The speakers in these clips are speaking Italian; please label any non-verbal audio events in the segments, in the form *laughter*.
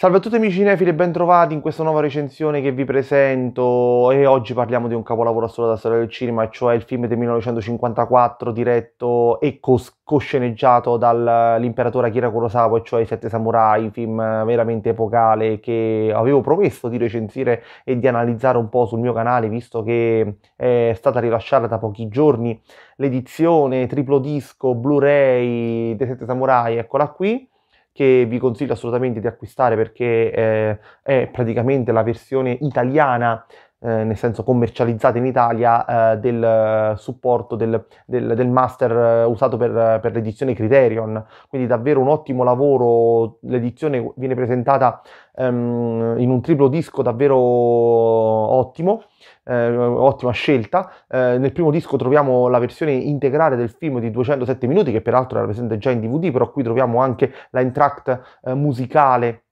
Salve a tutti amici cinefili e bentrovati in questa nuova recensione che vi presento e oggi parliamo di un capolavoro assoluto della storia del cinema, cioè il film del 1954 diretto e cos- cosceneggiato dall'imperatore Akira Kurosawa, cioè I Sette Samurai, film veramente epocale che avevo promesso di recensire e di analizzare un po' sul mio canale visto che è stata rilasciata da pochi giorni l'edizione triplo disco Blu-ray dei Sette Samurai, eccola qui che vi consiglio assolutamente di acquistare perché eh, è praticamente la versione italiana eh, nel senso commercializzata in Italia, eh, del supporto del, del, del master eh, usato per, per, l'edizione Criterion. Quindi davvero un ottimo lavoro, l'edizione viene presentata ehm, in un triplo disco davvero ottimo eh, ottima scelta. Eh, nel primo disco troviamo la versione integrale del film di 207 minuti, che peraltro era presente già in DVD, però qui troviamo anche la l'entract eh, musicale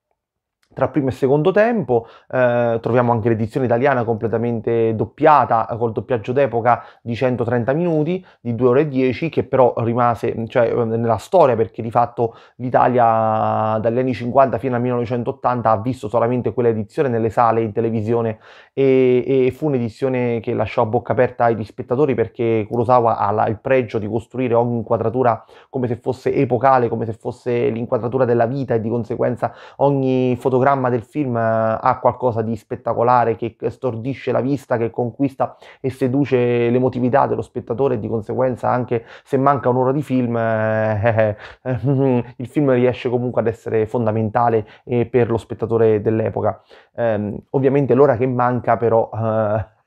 tra primo e secondo tempo, eh, troviamo anche l'edizione italiana completamente doppiata col doppiaggio d'epoca di 130 minuti, di 2 ore e 10, che però rimase cioè, ehm, nella storia perché di fatto l'Italia dagli anni 50 fino al 1980 ha visto solamente quella edizione nelle sale, in televisione e, e fu un'edizione che lasciò a bocca aperta agli spettatori perché Kurosawa ha la, il pregio di costruire ogni inquadratura come se fosse epocale, come se fosse l'inquadratura della vita e di conseguenza ogni fotografia programma del film eh, ha qualcosa di spettacolare che stordisce la vista, che conquista e seduce l'emotività dello spettatore e di conseguenza anche se manca un'ora di film eh, eh, eh *laughs* il film riesce comunque ad essere fondamentale eh, per lo spettatore dell'epoca. Ehm, ovviamente l'ora che manca però eh,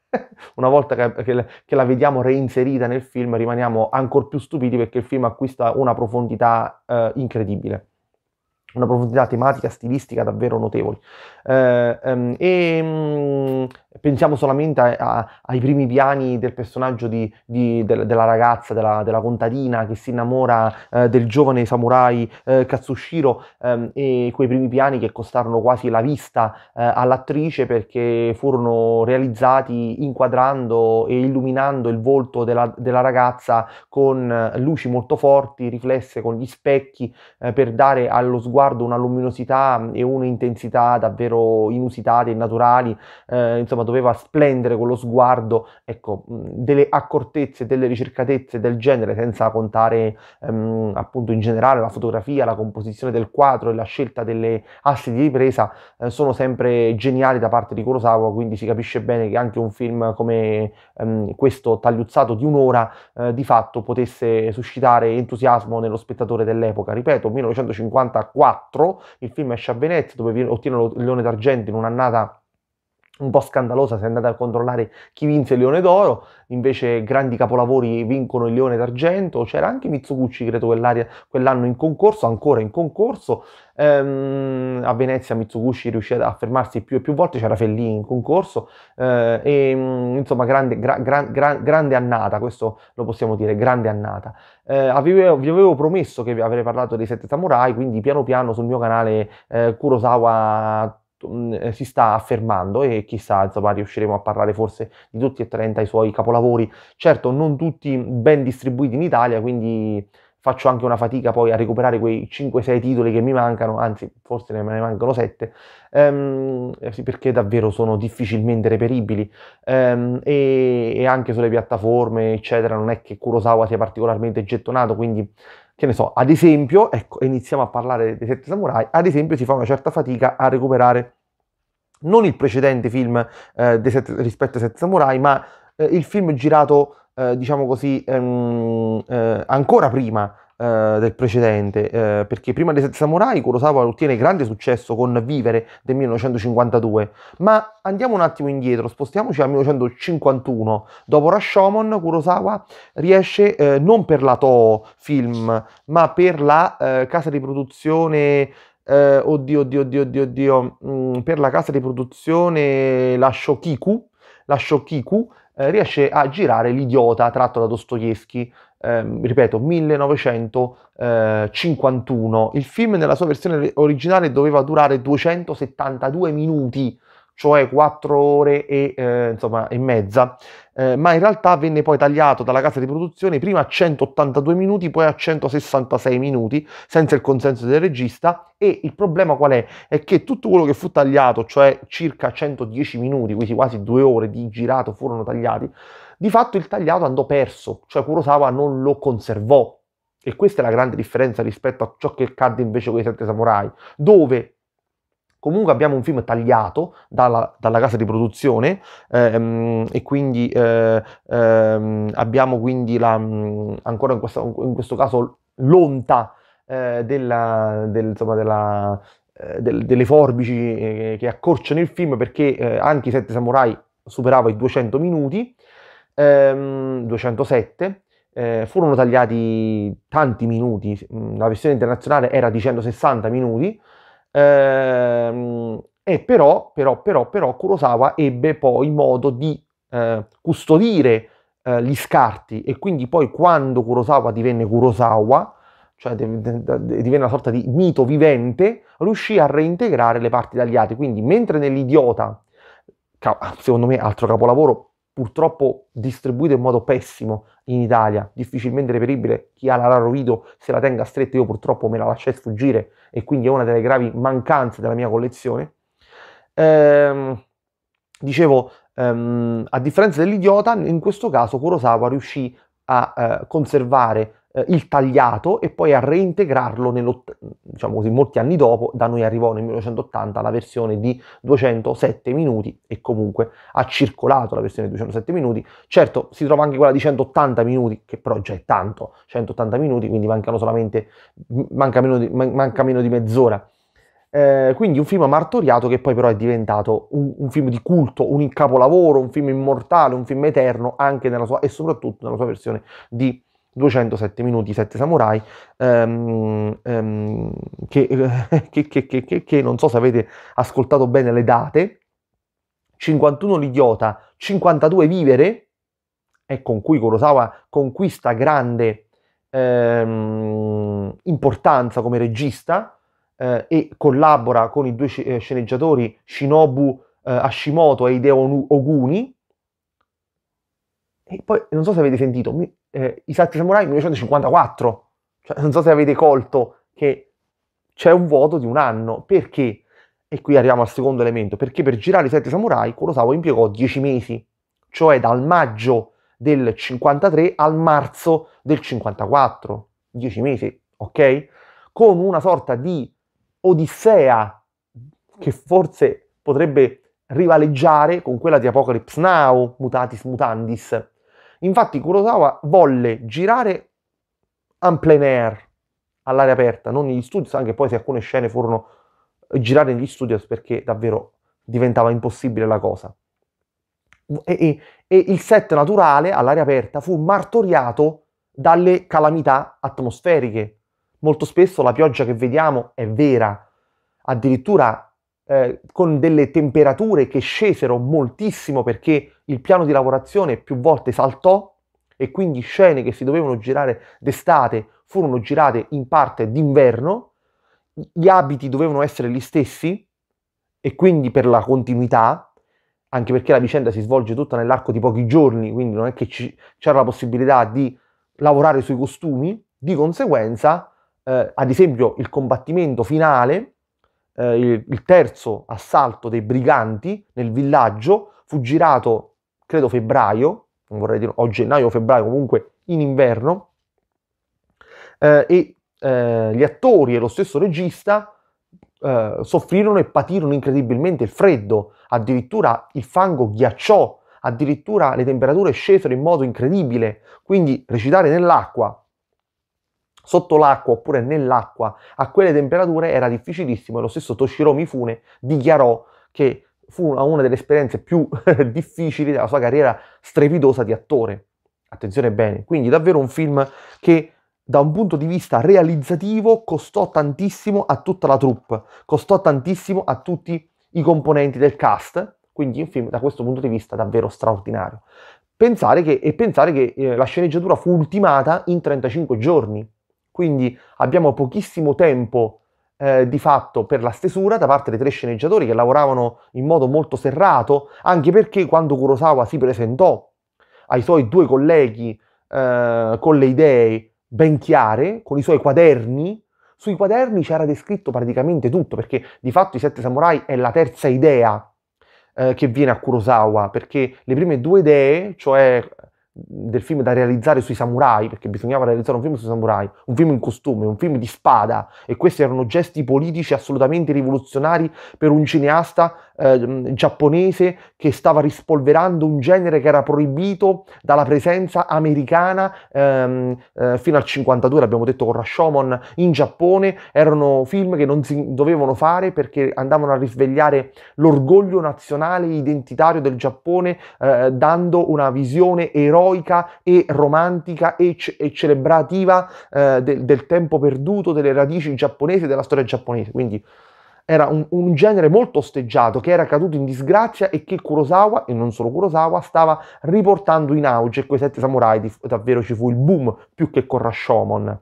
*laughs* una volta che, che, che, la vediamo reinserita nel film rimaniamo ancora più stupiti perché il film acquista una profondità incredibile una profondità tematica, stilistica davvero notevoli. Eh, ehm, e mm, pensiamo solamente a, a, ai primi piani del personaggio di, di, de, della ragazza, della, della, contadina che si innamora eh, del giovane samurai eh, Katsushiro ehm, e quei primi piani che costarono quasi la vista eh, all'attrice perché furono realizzati inquadrando e illuminando il volto della, della ragazza con eh, luci molto forti, riflesse con gli specchi eh, per dare allo sguardo una luminosità e un'intensità davvero inusitate e naturali. Eh, insomma, insomma doveva splendere con lo sguardo, ecco, delle accortezze, delle ricercatezze del genere, senza contare ehm, appunto in generale la fotografia, la composizione del quadro e la scelta delle assi di ripresa, eh, sono sempre geniali da parte di Kurosawa, quindi si capisce bene che anche un film come ehm, questo tagliuzzato di un'ora eh, di fatto potesse suscitare entusiasmo nello spettatore dell'epoca. Ripeto, 1954, il film esce a Venezia dove ottiene il leone d'argento in un'annata un po' scandalosa se andate a controllare chi vinse il Leone d'Oro, invece grandi capolavori vincono il Leone d'Argento, c'era anche Mitsuguchi credo quell'anno in concorso, ancora in concorso, ehm, a Venezia Mitsuguchi riuscì a fermarsi più e più volte, c'era Fellini in concorso, eh, e mm, insomma grande, gra, gra, gra, grande, annata, questo lo possiamo dire, grande annata. Eh, avevo, vi avevo promesso che vi avrei parlato dei Sette Samurai, quindi piano piano sul mio canale eh, Kurosawa Mm, eh, si sta affermando e chissà, insomma, riusciremo a parlare forse di tutti e 30 i suoi capolavori, certo non tutti ben distribuiti in Italia, quindi faccio anche una fatica poi a recuperare quei 5-6 titoli che mi mancano, anzi forse ne, mancano 7, ehm, eh, perché davvero sono difficilmente reperibili ehm, e, e, anche sulle piattaforme eccetera non è che Kurosawa sia particolarmente gettonato, quindi che ne so, ad esempio, ecco, iniziamo a parlare dei Sette Samurai, ad esempio si fa una certa fatica a recuperare non il precedente film eh, Sette, rispetto ai Sette Samurai, ma eh, il film girato, eh, diciamo così, ehm, eh, ancora prima eh, del precedente, eh, perché prima dei Sette Samurai Kurosawa ottiene grande successo con Vivere del 1952, ma andiamo un attimo indietro, spostiamoci al 1951, dopo Rashomon Kurosawa riesce eh, non per la Toho Film, ma per la eh, casa di produzione eh, oddio, oddio, oddio, oddio, oddio, mh, mm, per la casa di produzione la Shokiku, la Shokiku eh, riesce a girare L'idiota tratto da Dostoevsky ehm, ripeto, 1951. Il film nella sua versione originale doveva durare 272 minuti, cioè 4 ore e, eh, insomma, e mezza, eh, ma in realtà venne poi tagliato dalla casa di produzione prima a 182 minuti, poi a 166 minuti, senza il consenso del regista. E il problema qual è? È che tutto quello che fu tagliato, cioè circa 110 minuti, quindi quasi 2 ore di girato, furono tagliati di fatto il tagliato andò perso, cioè Kurosawa non lo conservò. E questa è la grande differenza rispetto a ciò che accadde invece con i Sette Samurai, dove comunque abbiamo un film tagliato dalla, dalla casa di produzione ehm, e quindi eh, ehm, abbiamo quindi la, mm, ancora in, questa, in, questo caso l'onta eh, della, del, insomma, della, eh, del, delle forbici eh, che accorciano il film perché eh, anche i Sette Samurai superava i 200 minuti ehm, 207, eh, furono tagliati tanti minuti, mm, la versione internazionale era di 160 minuti, ehm, e però, però, però, però Kurosawa ebbe poi modo di eh, custodire eh, gli scarti e quindi poi quando Kurosawa divenne Kurosawa, cioè divenne una sorta di mito vivente, riuscì a reintegrare le parti tagliate. Quindi mentre nell'idiota, secondo me altro capolavoro purtroppo distribuito in modo pessimo in Italia, difficilmente reperibile, chi ha la Raro Video se la tenga stretta, io purtroppo me la lasciai sfuggire e quindi è una delle gravi mancanze della mia collezione. Ehm, dicevo, ehm, a differenza dell'idiota, in questo caso Kurosawa riuscì a eh, conservare eh, il tagliato e poi a reintegrarlo, diciamo così, molti anni dopo, da noi arrivò nel 1980 la versione di 207 minuti e comunque ha circolato la versione di 207 minuti, certo si trova anche quella di 180 minuti, che però già è tanto, 180 minuti, quindi mancano solamente, manca meno di, manca meno di mezz'ora. Eh, quindi un film martoriato che poi però è diventato un, un, film di culto, un capolavoro, un film immortale, un film eterno anche nella sua e soprattutto nella sua versione di 207 minuti 7 samurai ehm, ehm, che, *laughs* eh, che, che, che, non so se avete ascoltato bene le date 51 l'idiota 52 vivere e con cui Kurosawa conquista grande ehm, importanza come regista eh, e collabora con i due eh, sceneggiatori Shinobu eh, Hashimoto e Hideo Oguni e poi, non so se avete sentito, eh, i Sette Samurai 1954, cioè, non so se avete colto che c'è un vuoto di un anno, perché? E qui arriviamo al secondo elemento, perché per girare i Sette Samurai Kurosawa impiegò dieci mesi, cioè dal maggio del 53 al marzo del 54, Dieci mesi, ok? Con una sorta di odissea che forse potrebbe rivaleggiare con quella di Apocalypse Now, Mutatis Mutandis, Infatti Kurosawa volle girare en plein air, all'aria aperta, non negli studios, anche poi se alcune scene furono eh, girate negli studios perché davvero diventava impossibile la cosa. E, e, e il set naturale all'aria aperta fu martoriato dalle calamità atmosferiche. Molto spesso la pioggia che vediamo è vera, addirittura eh, con delle temperature che scesero moltissimo perché il piano di lavorazione più volte saltò e quindi scene che si dovevano girare d'estate furono girate in parte d'inverno, gli abiti dovevano essere gli stessi e quindi per la continuità, anche perché la vicenda si svolge tutta nell'arco di pochi giorni, quindi non è che ci, c'era la possibilità di lavorare sui costumi, di conseguenza, eh, ad esempio, il combattimento finale, eh, il, il terzo assalto dei briganti nel villaggio, fu girato credo febbraio, non vorrei dire o gennaio o febbraio, comunque in inverno, eh, e eh, gli attori e lo stesso regista eh, soffrirono e patirono incredibilmente il freddo, addirittura il fango ghiacciò, addirittura le temperature scesero in modo incredibile, quindi recitare nell'acqua, sotto l'acqua oppure nell'acqua, a quelle temperature era difficilissimo e lo stesso Toshiro Mifune dichiarò che fu una delle esperienze più *laughs* difficili della sua carriera strepitosa di attore. Attenzione bene, quindi davvero un film che da un punto di vista realizzativo costò tantissimo a tutta la troupe, costò tantissimo a tutti i componenti del cast, quindi un film da questo punto di vista davvero straordinario. Pensare che, e pensare che eh, la sceneggiatura fu ultimata in 35 giorni, quindi abbiamo pochissimo tempo eh, di fatto per la stesura da parte dei tre sceneggiatori che lavoravano in modo molto serrato, anche perché quando Kurosawa si presentò ai suoi due colleghi eh, con le idee ben chiare, con i suoi quaderni, sui quaderni c'era descritto praticamente tutto, perché di fatto i Sette Samurai è la terza idea eh, che viene a Kurosawa, perché le prime due idee, cioè del film da realizzare sui samurai, perché bisognava realizzare un film sui samurai, un film in costume, un film di spada, e questi erano gesti politici assolutamente rivoluzionari per un cineasta Ehm, giapponese che stava rispolverando un genere che era proibito dalla presenza americana ehm, eh, fino al 52, l'abbiamo detto con Rashomon, in Giappone erano film che non si dovevano fare perché andavano a risvegliare l'orgoglio nazionale identitario del Giappone eh, dando una visione eroica e romantica e, ce- e celebrativa eh, del, del tempo perduto, delle radici giapponesi, della storia giapponese. Quindi era un, un, genere molto osteggiato che era caduto in disgrazia e che Kurosawa, e non solo Kurosawa, stava riportando in auge. E Quei sette samurai di, davvero ci fu il boom più che con Rashomon.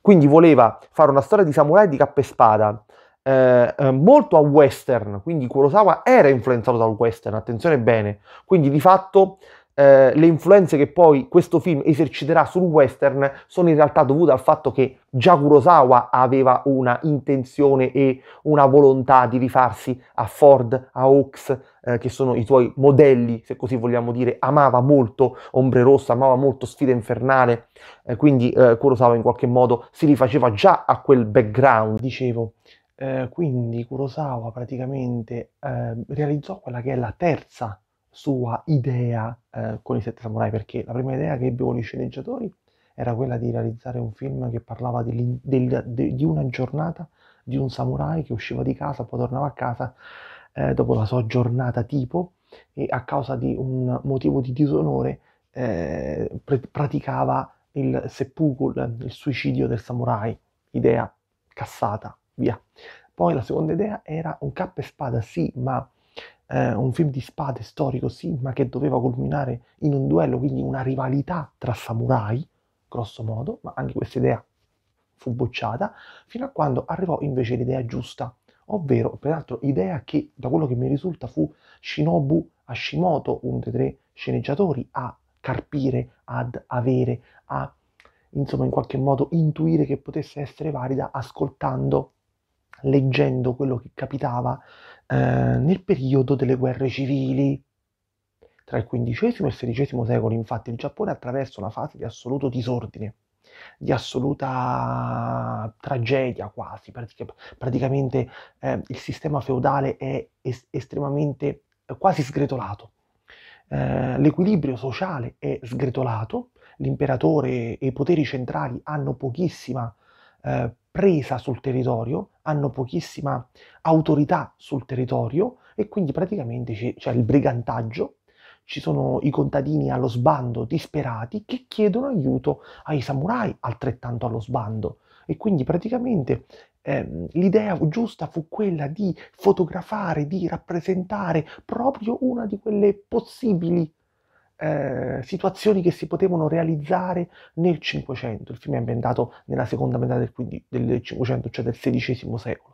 Quindi voleva fare una storia di samurai di cappa e spada, eh, eh, molto a western, quindi Kurosawa era influenzato dal western, attenzione bene, quindi di fatto eh, le influenze che poi questo film eserciterà sul western sono in realtà dovute al fatto che già Kurosawa aveva una intenzione e una volontà di rifarsi a Ford, a Hawks, eh, che sono i suoi modelli, se così vogliamo dire, amava molto Ombre Rossa, amava molto Sfida Infernale, eh, quindi eh, Kurosawa in qualche modo si rifaceva già a quel background, dicevo. Eh, quindi Kurosawa praticamente ehm, realizzò quella che è la terza sua idea eh, con i Sette Samurai, perché la prima idea che ebbe con i sceneggiatori era quella di realizzare un film che parlava di, di, di una giornata di un samurai che usciva di casa, poi tornava a casa eh, dopo la sua giornata tipo e a causa di un motivo di disonore eh, pr- praticava il seppuku, il suicidio del samurai, idea cassata, via. Poi la seconda idea era un cappespada, sì, ma eh, un film di spade storico, sì, ma che doveva culminare in un duello, quindi una rivalità tra samurai, grosso modo, ma anche questa idea fu bocciata, fino a quando arrivò invece l'idea giusta, ovvero, peraltro, idea che, da quello che mi risulta, fu Shinobu Hashimoto, uno dei tre sceneggiatori, a carpire, ad avere, a insomma in qualche modo intuire che potesse essere valida ascoltando leggendo quello che capitava eh, nel periodo delle guerre civili. Tra il XV e il XVI secolo, infatti, il Giappone attraversa una fase di assoluto disordine, di assoluta tragedia quasi. Pratica, praticamente eh, il sistema feudale è es- estremamente eh, quasi sgretolato. Eh, l'equilibrio sociale è sgretolato, l'imperatore e i poteri centrali hanno pochissima eh, presa sul territorio, hanno pochissima autorità sul territorio e quindi praticamente c'è cioè il brigantaggio, ci sono i contadini allo sbando disperati che chiedono aiuto ai samurai altrettanto allo sbando e quindi praticamente eh, l'idea giusta fu quella di fotografare, di rappresentare proprio una di quelle possibili eh, situazioni che si potevano realizzare nel Cinquecento. Il film è ambientato nella seconda metà del, 15, del Cinquecento, cioè del XVI secolo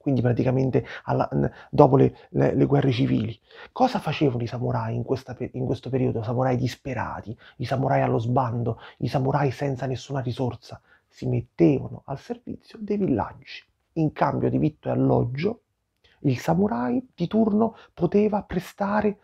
quindi praticamente alla, dopo le, le, le, guerre civili. Cosa facevano i samurai in, questa, in questo periodo? Samurai disperati, i samurai allo sbando, i samurai senza nessuna risorsa. Si mettevano al servizio dei villaggi. In cambio di vitto e alloggio, il samurai di turno poteva prestare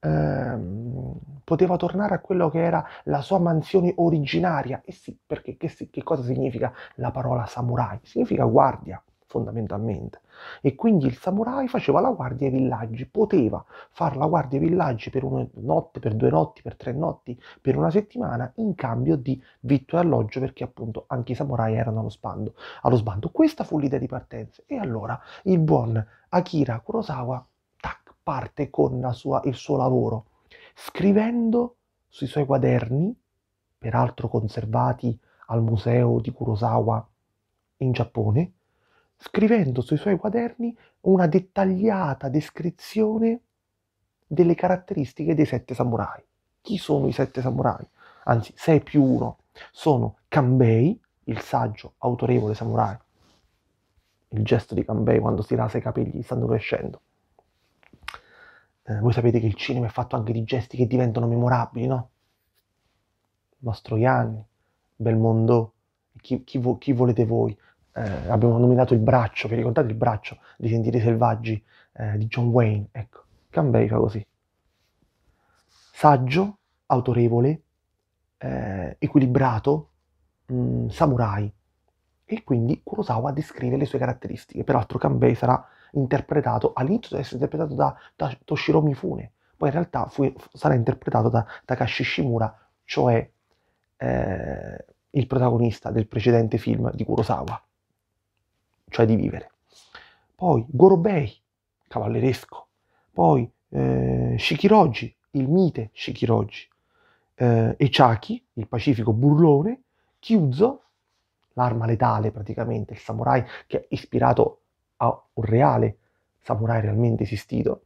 ehm, poteva tornare a quello che era la sua mansione originaria. E sì, perché che, che cosa significa la parola samurai? Significa guardia, fondamentalmente. E quindi il samurai faceva la guardia ai villaggi, poteva fare la guardia ai villaggi per una notte, per due notti, per tre notti, per una settimana, in cambio di vitto e alloggio, perché appunto anche i samurai erano allo sbando. Allo sbando. Questa fu l'idea di partenza. E allora il buon Akira Kurosawa parte con sua, il suo lavoro, scrivendo sui suoi quaderni, peraltro conservati al museo di Kurosawa in Giappone, scrivendo sui suoi quaderni una dettagliata descrizione delle caratteristiche dei sette samurai. Chi sono i sette samurai? Anzi, sei più uno. sono Kanbei, il saggio autorevole samurai. Il gesto di Kanbei quando si rasa i capelli stanno crescendo. Eh, voi sapete che il cinema è fatto anche di gesti che diventano memorabili, no? Mastroianni, Belmondo, chi, chi, vo- chi volete voi? Eh, abbiamo nominato il braccio, vi ricordate il braccio di Sentieri Selvaggi eh, di John Wayne? Ecco, Cambei fa così. Saggio, autorevole, eh, equilibrato, mh, mm, samurai e quindi Kurosawa descrive le sue caratteristiche. Peraltro Kanbei sarà interpretato, all'inizio deve essere interpretato da, Toshiro Mifune, poi in realtà fu, sarà interpretato da Takashi Shimura, cioè eh, il protagonista del precedente film di Kurosawa, cioè di Vivere. Poi Gorobei, cavalleresco, poi eh, Shikiroji, il mite Shikiroji, eh, Echaki, il pacifico burlone, Kyuzo, l'arma letale praticamente, il samurai che è ispirato a un reale samurai realmente esistito,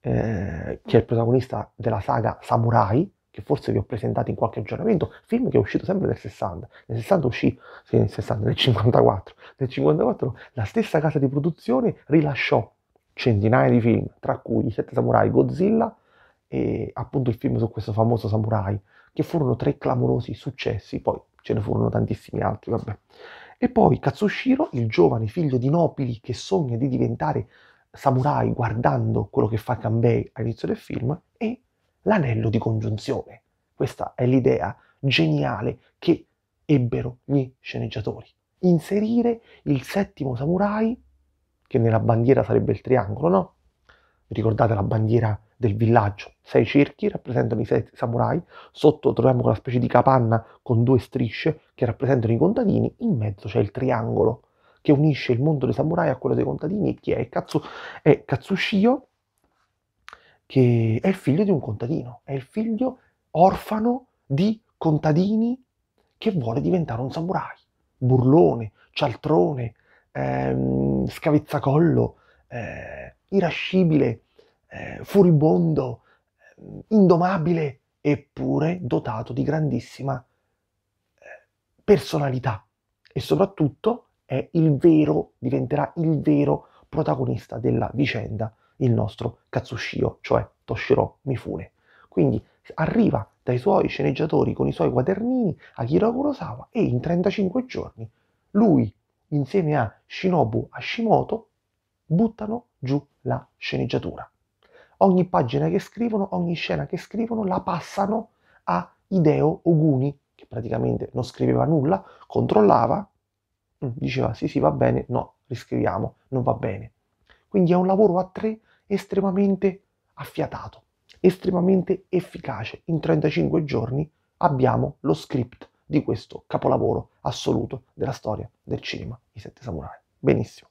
eh, che è il protagonista della saga Samurai, che forse vi ho presentato in qualche aggiornamento, film che è uscito sempre nel 60, nel 60 uscì, sì, nel 60, nel 54, nel 54 la stessa casa di produzione rilasciò centinaia di film, tra cui I Sette Samurai, Godzilla e appunto il film su questo famoso samurai, che furono tre clamorosi successi, poi ce ne furono tantissimi altri, vabbè. E poi Katsushiro, il giovane figlio di nobili che sogna di diventare samurai guardando quello che fa Kanbei all'inizio del film, e l'anello di congiunzione. Questa è l'idea geniale che ebbero gli sceneggiatori. Inserire il settimo samurai, che nella bandiera sarebbe il triangolo, no? Vi ricordate la bandiera del villaggio. Sei cerchi rappresentano i sei samurai, sotto troviamo una specie di capanna con due strisce che rappresentano i contadini, in mezzo c'è il triangolo che unisce il mondo dei samurai a quello dei contadini, e chi è, Katsu, è Katsushio, che è il figlio di un contadino, è il figlio orfano di contadini che vuole diventare un samurai, burlone, cialtrone, ehm, scavezzacollo, eh, irascibile, eh, furibondo, eh, indomabile, eppure dotato di grandissima eh, personalità e soprattutto è il vero, diventerà il vero protagonista della vicenda, il nostro Katsushio, cioè Toshiro Mifune. Quindi arriva dai suoi sceneggiatori con i suoi quadernini Akira Kurosawa e in 35 giorni lui insieme a Shinobu Hashimoto buttano giù la sceneggiatura. Ogni pagina che scrivono, ogni scena che scrivono la passano a Ideo Oguni, che praticamente non scriveva nulla, controllava, mm, diceva sì sì va bene, no, riscriviamo, non va bene. Quindi è un lavoro a tre estremamente affiatato, estremamente efficace. In 35 giorni abbiamo lo script di questo capolavoro assoluto della storia del cinema, i sette samurai. Benissimo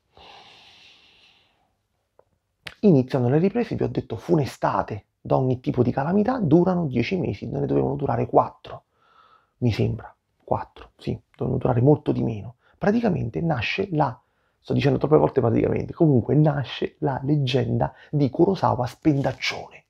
iniziano le riprese, vi ho detto funestate da ogni tipo di calamità, durano 10 mesi, ne dovevano durare 4, mi sembra, 4, sì, dovevano durare molto di meno. Praticamente nasce la, sto dicendo troppe volte praticamente, comunque nasce la leggenda di Kurosawa Spendaccione.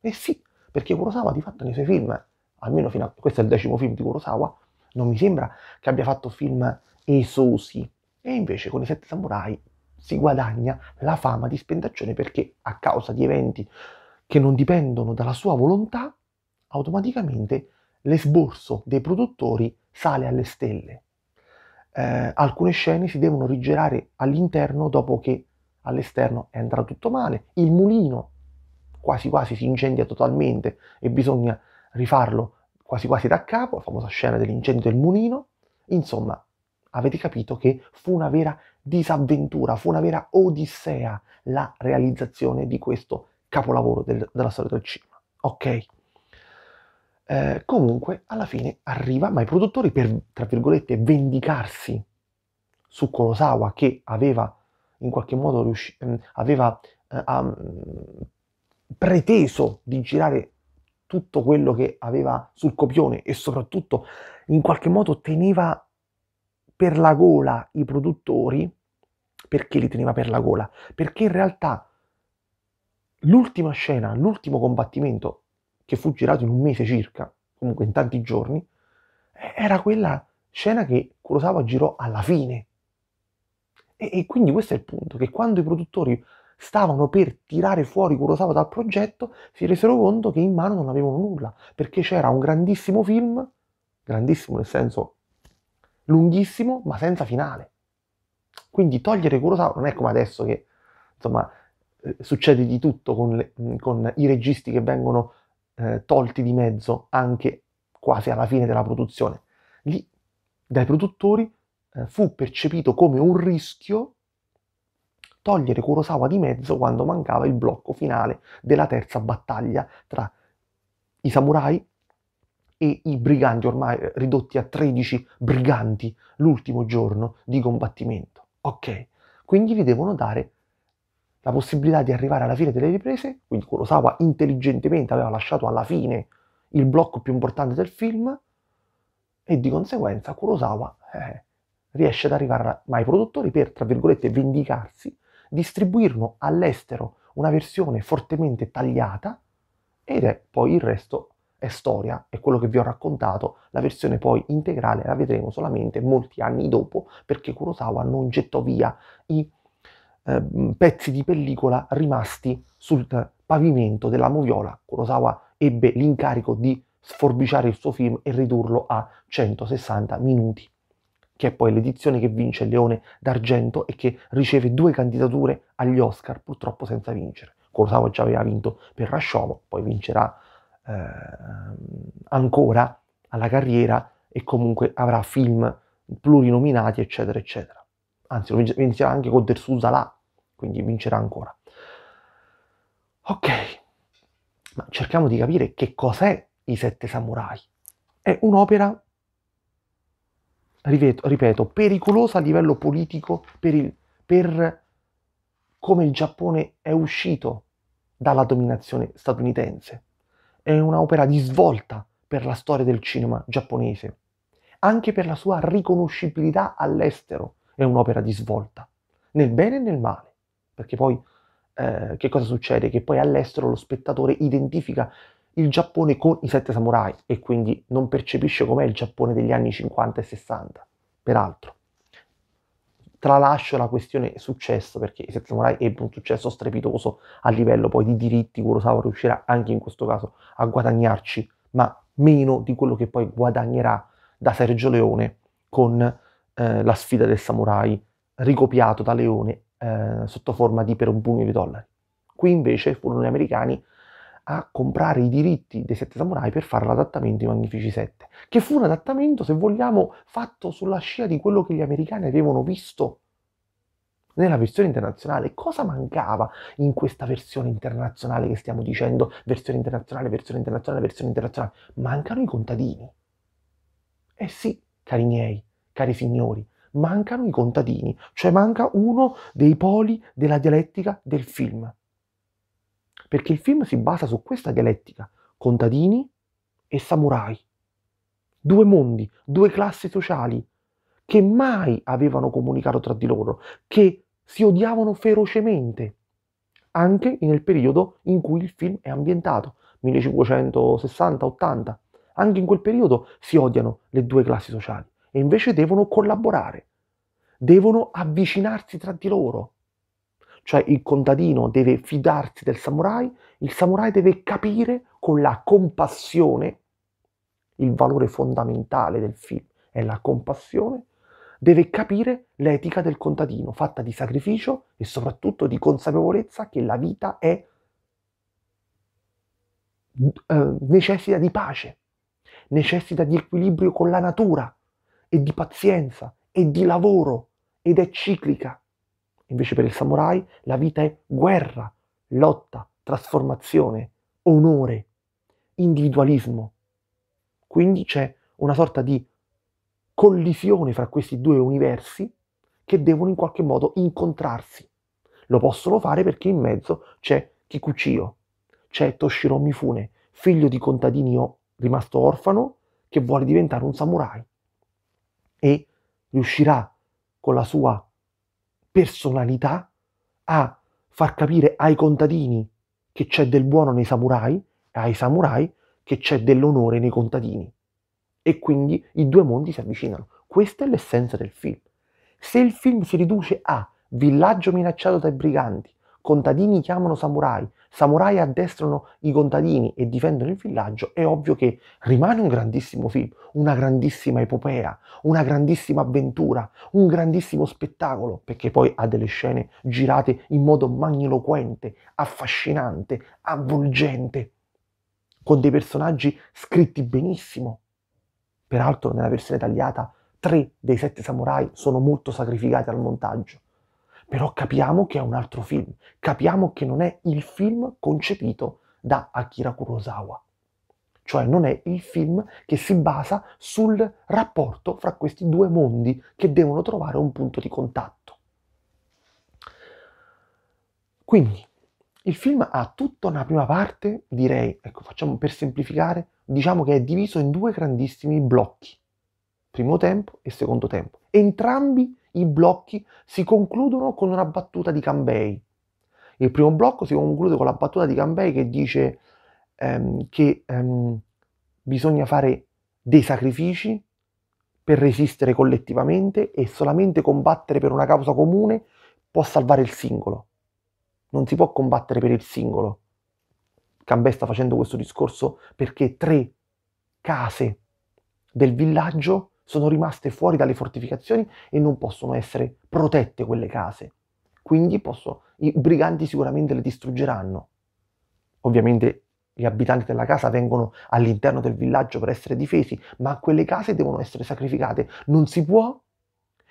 E eh sì, perché Kurosawa di fatto nei suoi film, almeno fino a, questo è il decimo film di Kurosawa, non mi sembra che abbia fatto film esosi, e invece con i sette samurai si guadagna la fama di spendaccione perché a causa di eventi che non dipendono dalla sua volontà, automaticamente l'esborso dei produttori sale alle stelle. Eh, alcune scene si devono rigirare all'interno dopo che all'esterno andrà tutto male. Il mulino quasi quasi si incendia totalmente e bisogna rifarlo quasi quasi da capo, la famosa scena dell'incendio del mulino. Insomma, avete capito che fu una vera disavventura, fu una vera odissea la realizzazione di questo capolavoro del, della storia del cinema. Ok? Eh, comunque, alla fine arriva, ma i produttori, per, tra virgolette, vendicarsi su Kurosawa, che aveva in qualche modo riusci- mm, aveva eh, um, preteso di girare tutto quello che aveva sul copione e soprattutto in qualche modo teneva per la gola i produttori, perché li teneva per la gola? Perché in realtà l'ultima scena, l'ultimo combattimento, che fu girato in un mese circa, comunque in tanti giorni, era quella scena che Kurosawa girò alla fine. E, e, quindi questo è il punto, che quando i produttori stavano per tirare fuori Kurosawa dal progetto, si resero conto che in mano non avevano nulla, perché c'era un grandissimo film, grandissimo nel senso lunghissimo ma senza finale. Quindi togliere Kurosawa non è come adesso che insomma, eh, succede di tutto con, le, mm, con, i registi che vengono eh, tolti di mezzo anche quasi alla fine della produzione. Lì dai produttori eh, fu percepito come un rischio togliere Kurosawa di mezzo quando mancava il blocco finale della terza battaglia tra i samurai e i briganti ormai eh, ridotti a 13 briganti l'ultimo giorno di combattimento. Ok, quindi gli devono dare la possibilità di arrivare alla fine delle riprese, quindi Kurosawa intelligentemente aveva lasciato alla fine il blocco più importante del film e di conseguenza Kurosawa eh, riesce ad arrivare ai produttori per, tra virgolette, vendicarsi, distribuirlo all'estero una versione fortemente tagliata ed è poi il resto è storia, è quello che vi ho raccontato, la versione poi integrale la vedremo solamente molti anni dopo perché Kurosawa non gettò via i eh, pezzi di pellicola rimasti sul eh, pavimento della moviola. Kurosawa ebbe l'incarico di sforbiciare il suo film e ridurlo a 160 minuti che è poi l'edizione che vince il Leone d'Argento e che riceve due candidature agli Oscar, purtroppo senza vincere. Kurosawa già aveva vinto per Rashomo, poi vincerà Ehm, ancora alla carriera e comunque avrà film plurinominati, eccetera, eccetera. Anzi, lo vincerà anche con Dersusa là, quindi vincerà ancora. Ok, ma cerchiamo di capire che cos'è I Sette Samurai. È un'opera, ripeto, ripeto pericolosa a livello politico per, il, per come il Giappone è uscito dalla dominazione statunitense è un'opera di svolta per la storia del cinema giapponese. Anche per la sua riconoscibilità all'estero è un'opera di svolta, nel bene e nel male. Perché poi eh, che cosa succede? Che poi all'estero lo spettatore identifica il Giappone con i sette samurai e quindi non percepisce com'è il Giappone degli anni 50 e 60, peraltro tralascio la questione successo perché i Sette Samurai ebbe un successo strepitoso a livello poi di diritti, Kurosawa riuscirà anche in questo caso a guadagnarci, ma meno di quello che poi guadagnerà da Sergio Leone con eh, la sfida del samurai ricopiato da Leone eh, sotto forma di per un pugno di dollari. Qui invece furono gli americani a comprare i diritti dei Sette Samurai per fare l'adattamento ai Magnifici Sette, che fu un adattamento, se vogliamo, fatto sulla scia di quello che gli americani avevano visto nella versione internazionale. Cosa mancava in questa versione internazionale che stiamo dicendo? Versione internazionale, versione internazionale, versione internazionale. Mancano i contadini. Eh sì, cari miei, cari signori, mancano i contadini, cioè manca uno dei poli della dialettica del film perché il film si basa su questa dialettica, contadini e samurai, due mondi, due classi sociali che mai avevano comunicato tra di loro, che si odiavano ferocemente, anche nel periodo in cui il film è ambientato, 1560-80. Anche in quel periodo si odiano le due classi sociali e invece devono collaborare, devono avvicinarsi tra di loro cioè il contadino deve fidarsi del samurai, il samurai deve capire con la compassione il valore fondamentale del film è la compassione, deve capire l'etica del contadino, fatta di sacrificio e soprattutto di consapevolezza che la vita è eh, necessita di pace, necessita di equilibrio con la natura e di pazienza e di lavoro ed è ciclica. Invece per il samurai la vita è guerra, lotta, trasformazione, onore, individualismo. Quindi c'è una sorta di collisione fra questi due universi che devono in qualche modo incontrarsi. Lo possono fare perché in mezzo c'è Kikuchio, c'è Toshiro Mifune, figlio di contadini rimasto orfano che vuole diventare un samurai e riuscirà con la sua personalità a far capire ai contadini che c'è del buono nei samurai e ai samurai che c'è dell'onore nei contadini. E quindi i due mondi si avvicinano. Questa è l'essenza del film. Se il film si riduce a villaggio minacciato dai briganti, contadini chiamano samurai, samurai addestrano i contadini e difendono il villaggio, è ovvio che rimane un grandissimo film, una grandissima epopea, una grandissima avventura, un grandissimo spettacolo, perché poi ha delle scene girate in modo magniloquente, affascinante, avvolgente, con dei personaggi scritti benissimo. Peraltro nella versione tagliata tre dei sette samurai sono molto sacrificati al montaggio però capiamo che è un altro film, capiamo che non è il film concepito da Akira Kurosawa, cioè non è il film che si basa sul rapporto fra questi due mondi che devono trovare un punto di contatto. Quindi il film ha tutta una prima parte, direi, ecco, facciamo per semplificare, diciamo che è diviso in due grandissimi blocchi, primo tempo e secondo tempo, entrambi i blocchi si concludono con una battuta di Cambei. Il primo blocco si conclude con la battuta di Cambei che dice ehm, che ehm, bisogna fare dei sacrifici per resistere collettivamente e solamente combattere per una causa comune può salvare il singolo. Non si può combattere per il singolo. Cambè sta facendo questo discorso perché tre case del villaggio sono rimaste fuori dalle fortificazioni e non possono essere protette quelle case. Quindi posso, i briganti sicuramente le distruggeranno. Ovviamente gli abitanti della casa vengono all'interno del villaggio per essere difesi, ma quelle case devono essere sacrificate. Non si può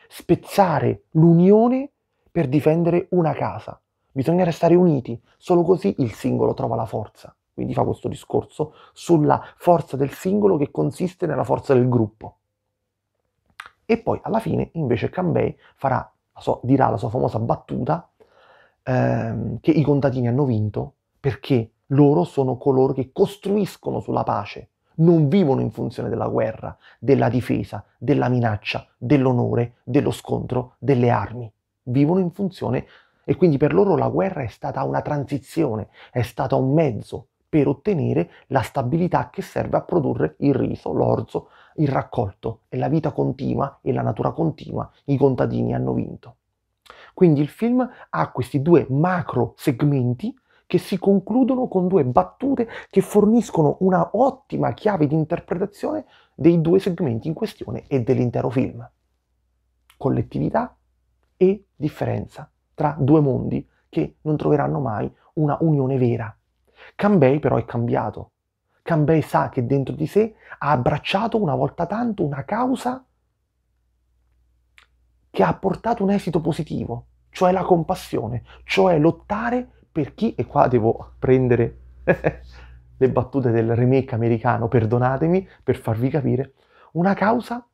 spezzare l'unione per difendere una casa. Bisogna restare uniti, solo così il singolo trova la forza. Quindi fa questo discorso sulla forza del singolo che consiste nella forza del gruppo. E poi alla fine invece Cambay farà, dirà la sua famosa battuta ehm, che i contadini hanno vinto perché loro sono coloro che costruiscono sulla pace, non vivono in funzione della guerra, della difesa, della minaccia, dell'onore, dello scontro, delle armi. Vivono in funzione e quindi per loro la guerra è stata una transizione, è stata un mezzo per ottenere la stabilità che serve a produrre il riso, l'orzo, il raccolto e la vita continua e la natura continua, i contadini hanno vinto. Quindi il film ha questi due macro segmenti che si concludono con due battute che forniscono una ottima chiave di interpretazione dei due segmenti in questione e dell'intero film. Collettività e differenza tra due mondi che non troveranno mai una unione vera. Cambay però è cambiato, Cambay sa che dentro di sé ha abbracciato una volta tanto una causa che ha portato un esito positivo, cioè la compassione, cioè lottare per chi, e qua devo prendere *laughs* le battute del remake americano, perdonatemi per farvi capire, una causa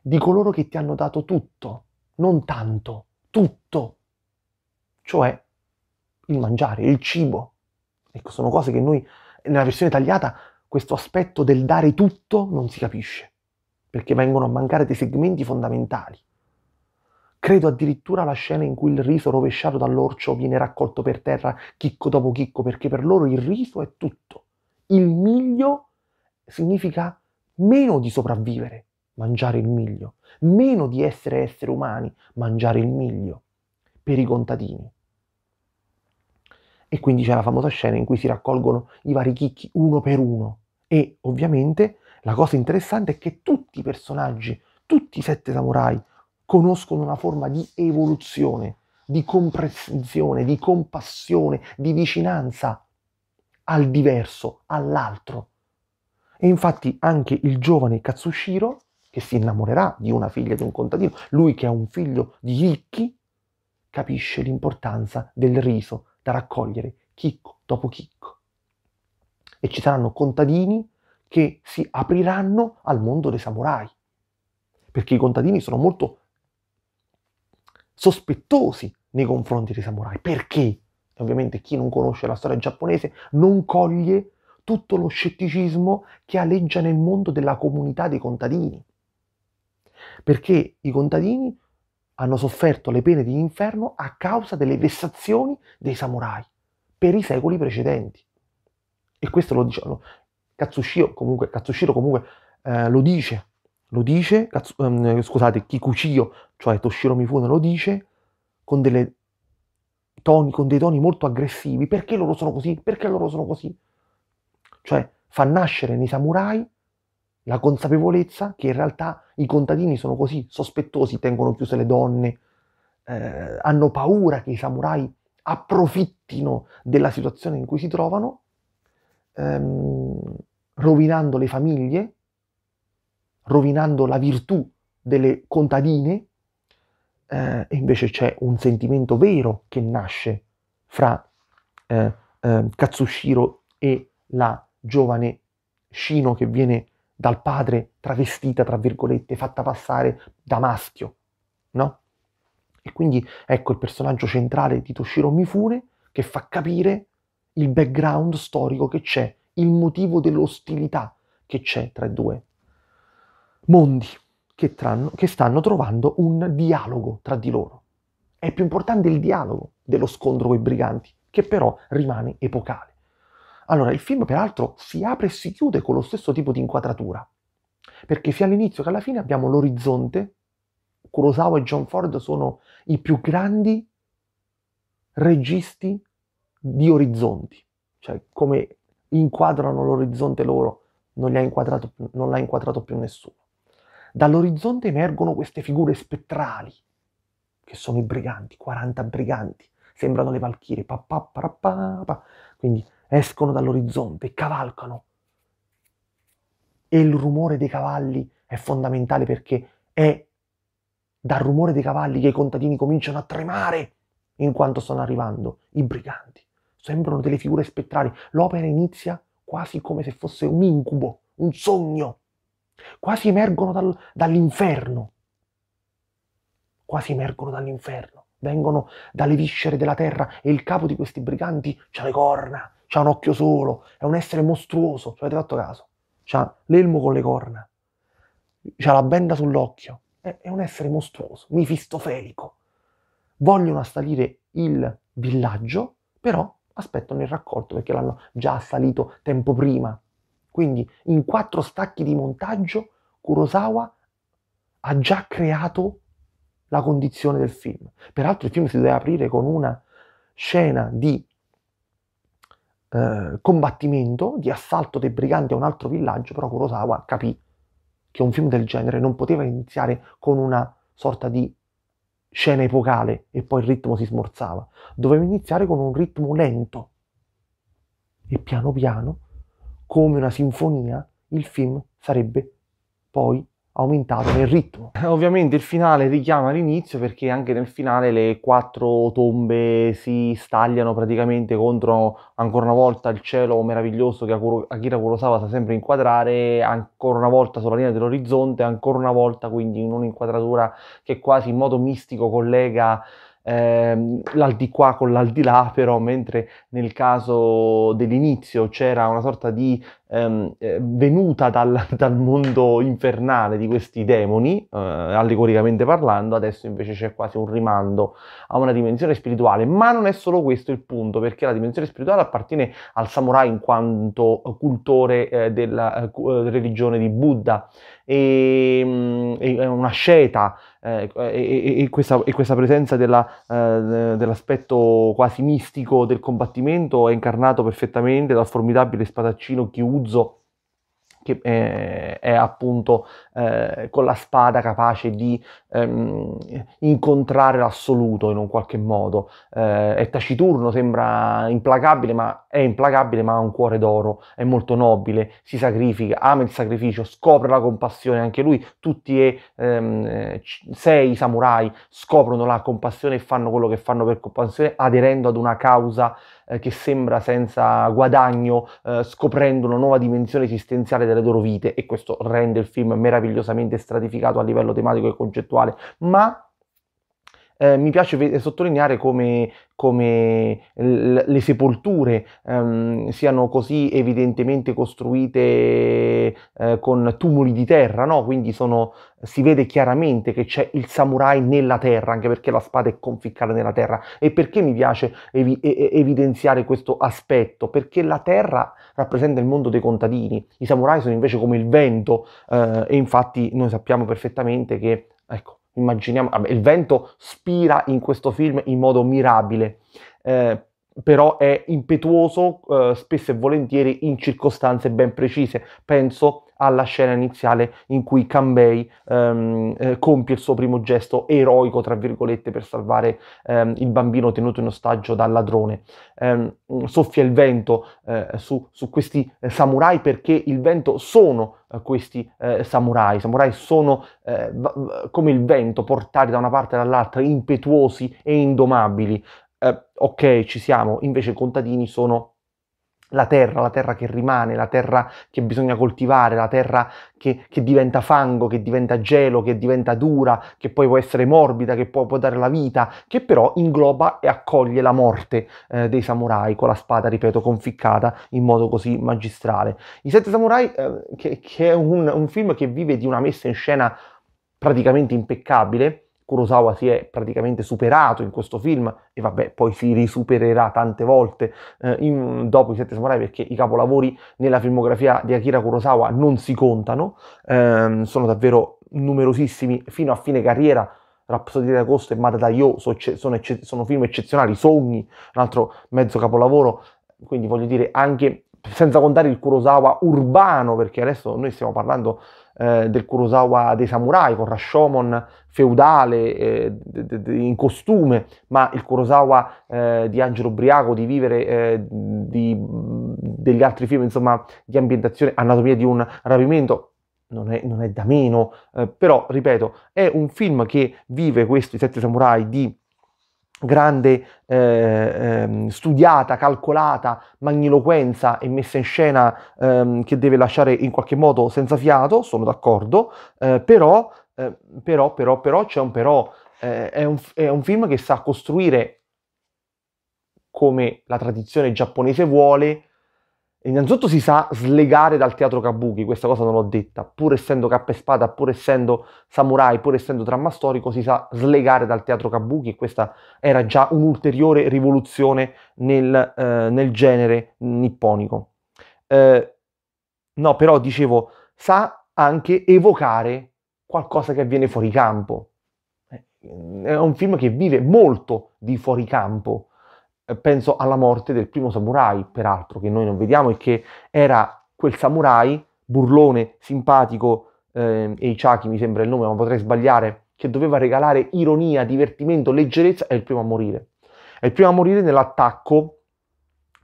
di coloro che ti hanno dato tutto, non tanto, tutto, cioè il mangiare, il cibo. Ecco, sono cose che noi nella versione tagliata questo aspetto del dare tutto non si capisce, perché vengono a mancare dei segmenti fondamentali. Credo addirittura alla scena in cui il riso rovesciato dall'orcio viene raccolto per terra chicco dopo chicco, perché per loro il riso è tutto. Il miglio significa meno di sopravvivere, mangiare il miglio, meno di essere esseri umani, mangiare il miglio per i contadini. E quindi c'è la famosa scena in cui si raccolgono i vari chicchi uno per uno. E ovviamente la cosa interessante è che tutti i personaggi, tutti i sette samurai, conoscono una forma di evoluzione, di comprensione, di compassione, di vicinanza al diverso, all'altro. E infatti anche il giovane Katsushiro, che si innamorerà di una figlia di un contadino, lui che ha un figlio di ricchi, capisce l'importanza del riso, da raccogliere chicco dopo chicco. E ci saranno contadini che si apriranno al mondo dei samurai, perché i contadini sono molto sospettosi nei confronti dei samurai, perché e ovviamente chi non conosce la storia giapponese non coglie tutto lo scetticismo che alleggia nel mondo della comunità dei contadini, perché i contadini hanno sofferto le pene di inferno a causa delle vessazioni dei samurai per i secoli precedenti. E questo lo dice Katsushiro comunque, Katsushiro comunque eh, lo dice, lo dice, Katsu, ehm, scusate, Kikuchiyo, cioè Toshiro Mifune lo dice con, toni, con dei toni molto aggressivi, perché loro sono così, perché loro sono così. Cioè fa nascere nei samurai la consapevolezza che in realtà i contadini sono così sospettosi, tengono chiuse le donne, eh, hanno paura che i samurai approfittino della situazione in cui si trovano, ehm, rovinando le famiglie, rovinando la virtù delle contadine, eh, e invece c'è un sentimento vero che nasce fra eh, eh Katsushiro e la giovane Shino che viene dal padre travestita, tra virgolette, fatta passare da maschio, no? E quindi ecco il personaggio centrale di Toshiro Mifune che fa capire il background storico che c'è, il motivo dell'ostilità che c'è tra i due mondi che, tranno, che stanno trovando un dialogo tra di loro. È più importante il dialogo dello scontro con i briganti, che però rimane epocale. Allora, il film peraltro si apre e si chiude con lo stesso tipo di inquadratura, perché sia all'inizio che alla fine abbiamo l'orizzonte, Kurosawa e John Ford sono i più grandi registi di orizzonti, cioè come inquadrano l'orizzonte loro non, non l'ha inquadrato più nessuno. Dall'orizzonte emergono queste figure spettrali, che sono i briganti, 40 briganti, sembrano le valchirie, pa, pa, pa, quindi escono dall'orizzonte, cavalcano. E il rumore dei cavalli è fondamentale perché è dal rumore dei cavalli che i contadini cominciano a tremare in quanto stanno arrivando i briganti. Sembrano delle figure spettrali. L'opera inizia quasi come se fosse un incubo, un sogno. Quasi emergono dal, dall'inferno. Quasi emergono dall'inferno. Vengono dalle viscere della terra e il capo di questi briganti ha le corna, ha un occhio solo, è un essere mostruoso, ci avete fatto caso? C'ha l'elmo con le corna, c'ha la benda sull'occhio, è, è un essere mostruoso, mifistofelico. Vogliono assalire il villaggio, però aspettano il raccolto perché l'hanno già assalito tempo prima. Quindi in quattro stacchi di montaggio Kurosawa ha già creato la condizione del film. Peraltro il film si deve aprire con una scena di eh, combattimento di assalto dei briganti a un altro villaggio, però Kurosawa capì che un film del genere non poteva iniziare con una sorta di scena epocale e poi il ritmo si smorzava, doveva iniziare con un ritmo lento e piano piano, come una sinfonia, il film sarebbe poi aumentato nel ritmo. Eh, ovviamente il finale richiama l'inizio perché anche nel finale le quattro tombe si stagliano praticamente contro ancora una volta il cielo meraviglioso che Akira Kurosawa sa sempre inquadrare, ancora una volta sulla linea dell'orizzonte, ancora una volta quindi in un'inquadratura che quasi in modo mistico collega ehm, l'aldi qua con l'aldilà, però mentre nel caso dell'inizio c'era una sorta di ehm, eh, venuta dal, *laughs* dal, mondo infernale di questi demoni, eh, allegoricamente parlando, adesso invece c'è quasi un rimando a una dimensione spirituale, ma non è solo questo il punto, perché la dimensione spirituale appartiene al samurai in quanto cultore eh, della eh, eh religione di Buddha, e, mm, e una sceta, eh, e, e, questa, e, questa, presenza della, eh, dell'aspetto quasi mistico del combattimento è incarnato perfettamente dal formidabile spadaccino Kyuubi Guzzo che è, eh, è appunto eh, con la spada capace di ehm, incontrare l'assoluto in un qualche modo. Eh, è taciturno, sembra implacabile, ma è implacabile, ma ha un cuore d'oro, è molto nobile, si sacrifica, ama il sacrificio, scopre la compassione, anche lui, tutti e ehm, sei samurai scoprono la compassione e fanno quello che fanno per compassione, aderendo ad una causa eh, che sembra senza guadagno, eh, scoprendo una nuova dimensione esistenziale delle loro vite e questo rende il film meraviglioso meravigliosamente stratificato a livello tematico e concettuale, ma eh, mi piace v- sottolineare come, come l- le sepolture ehm, siano così evidentemente costruite eh, con tumuli di terra, no? quindi sono, si vede chiaramente che c'è il samurai nella terra, anche perché la spada è conficcata nella terra. E perché mi piace evi- evidenziare questo aspetto? Perché la terra rappresenta il mondo dei contadini, i samurai sono invece come il vento eh, e infatti noi sappiamo perfettamente che ecco, immaginiamo, vabbè, il vento spira in questo film in modo mirabile. Eh, però è impetuoso eh, spesso e volentieri in circostanze ben precise. Penso alla scena iniziale in cui Canbei ehm, eh, compie il suo primo gesto eroico, tra virgolette, per salvare ehm, il bambino tenuto in ostaggio dal ladrone. Ehm, soffia il vento eh, su, su, questi eh, samurai perché il vento sono eh, questi eh, samurai. I samurai sono eh, come il vento, portati da una parte e dall'altra, impetuosi e indomabili eh, ok, ci siamo, invece i contadini sono la terra, la terra che rimane, la terra che bisogna coltivare, la terra che, che, diventa fango, che diventa gelo, che diventa dura, che poi può essere morbida, che poi può dare la vita, che però ingloba e accoglie la morte eh, dei samurai con la spada, ripeto, conficcata in modo così magistrale. I Sette Samurai, eh, che, che, è un, un film che vive di una messa in scena praticamente impeccabile, Kurosawa si è praticamente superato in questo film e vabbè poi si risupererà tante volte eh, in, dopo i Sette Samurai perché i capolavori nella filmografia di Akira Kurosawa non si contano, ehm, sono davvero numerosissimi fino a fine carriera. Rhapsody d'Agosto e Madada Yo so, sono, sono film eccezionali, Sogni, un altro mezzo capolavoro, quindi voglio dire anche senza contare il Kurosawa urbano, perché adesso noi stiamo parlando eh, del Kurosawa dei samurai, con Rashomon feudale, eh, d- d- in costume, ma il Kurosawa eh, di Angelo Briaco, di Vivere, eh, di, degli altri film, insomma, di ambientazione, anatomia di un rapimento, non è, non è da meno, eh, però, ripeto, è un film che vive questi sette samurai di grande eh, ehm, studiata, calcolata magniloquenza e messa in scena ehm, che deve lasciare in qualche modo senza fiato, sono d'accordo, eh, però, eh, però, però, però c'è un però, eh, è un, è un film che sa costruire come la tradizione giapponese vuole, innanzitutto si sa slegare dal teatro kabuki, questa cosa non l'ho detta, pur essendo cappa e spada, pur essendo samurai, pur essendo dramma storico, si sa slegare dal teatro kabuki e questa era già un'ulteriore rivoluzione nel, eh, nel genere nipponico. Eh, no, però dicevo, sa anche evocare qualcosa che avviene fuori campo. Eh, è un film che vive molto di fuori campo, eh, penso alla morte del primo samurai, peraltro, che noi non vediamo e che era quel samurai burlone, simpatico, eh, Eichaki mi sembra il nome, ma potrei sbagliare, che doveva regalare ironia, divertimento, leggerezza, è il primo a morire. È il primo a morire nell'attacco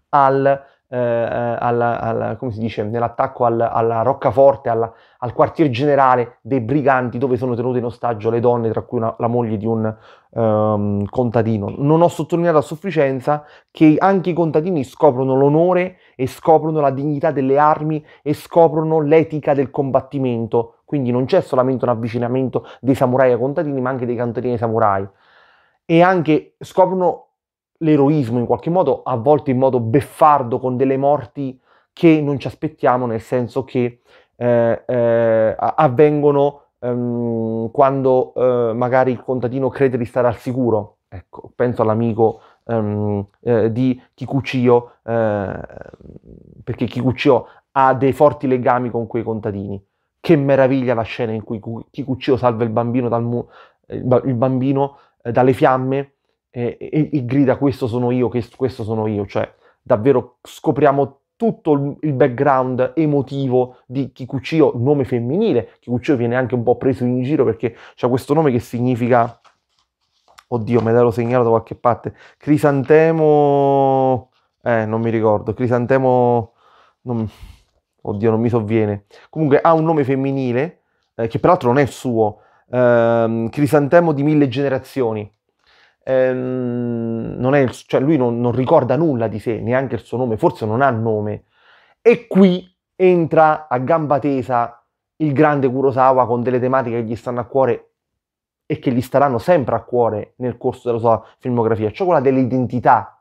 al eh, alla, eh, alla, come si dice, nell'attacco al, alla roccaforte, alla, al quartier generale dei briganti dove sono tenute in ostaggio le donne, tra cui una, la moglie di un um, contadino. Non ho sottolineato a sufficienza che anche i contadini scoprono l'onore e scoprono la dignità delle armi e scoprono l'etica del combattimento. Quindi non c'è solamente un avvicinamento dei samurai ai contadini, ma anche dei contadini ai samurai. E anche scoprono l'eroismo in qualche modo, a volte in modo beffardo, con delle morti che non ci aspettiamo, nel senso che eh, eh, avvengono ehm, quando eh, magari il contadino crede di stare al sicuro. Ecco, penso all'amico ehm, eh, di Kikuchio, eh, perché Kikuchio ha dei forti legami con quei contadini. Che meraviglia la scena in cui Kikuchio salva il bambino, dal mu- il bambino eh, dalle fiamme e, e, e grida questo sono io, questo sono io, cioè davvero scopriamo tutto il background emotivo di Kikuchio, nome femminile. Kikuchio viene anche un po' preso in giro perché c'è questo nome che significa, oddio, me l'ero segnalato da qualche parte, crisantemo, eh, non mi ricordo, crisantemo, non... oddio, non mi sovviene. Comunque ha un nome femminile, eh, che peraltro non è suo, ehm, crisantemo di mille generazioni ehm, non il, cioè lui non, non ricorda nulla di sé, neanche il suo nome, forse non ha nome. E qui entra a gamba tesa il grande Kurosawa con delle tematiche che gli stanno a cuore e che gli staranno sempre a cuore nel corso della sua filmografia, cioè quella dell'identità.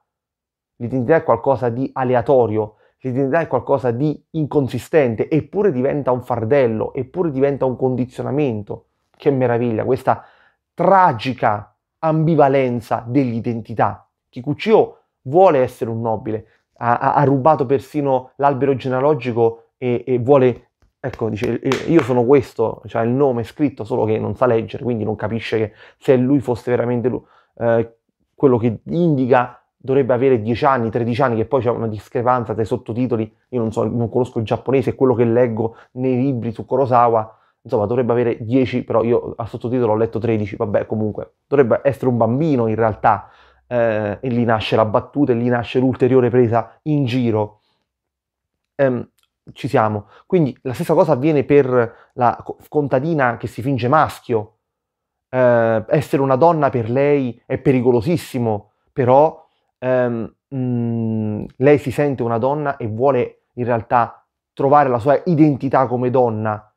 L'identità è qualcosa di aleatorio, l'identità è qualcosa di inconsistente, eppure diventa un fardello, eppure diventa un condizionamento. Che meraviglia, questa tragica ambivalenza dell'identità. Kikuchio vuole essere un nobile, ha, ha rubato persino l'albero genealogico e, e, vuole, ecco, dice, eh, eh, io sono questo, cioè il nome è scritto, solo che non sa leggere, quindi non capisce che se lui fosse veramente lui, eh, quello che indica dovrebbe avere 10 anni, 13 anni, che poi c'è una discrepanza tra i sottotitoli, io non, so, non conosco il giapponese, quello che leggo nei libri su Kurosawa, insomma dovrebbe avere 10, però io a sottotitolo ho letto 13, vabbè comunque dovrebbe essere un bambino in realtà eh, e lì nasce la battuta e lì nasce l'ulteriore presa in giro. Ehm, ci siamo. Quindi la stessa cosa avviene per la contadina che si finge maschio. Eh, essere una donna per lei è pericolosissimo, però ehm, mh, mm, lei si sente una donna e vuole in realtà trovare la sua identità come donna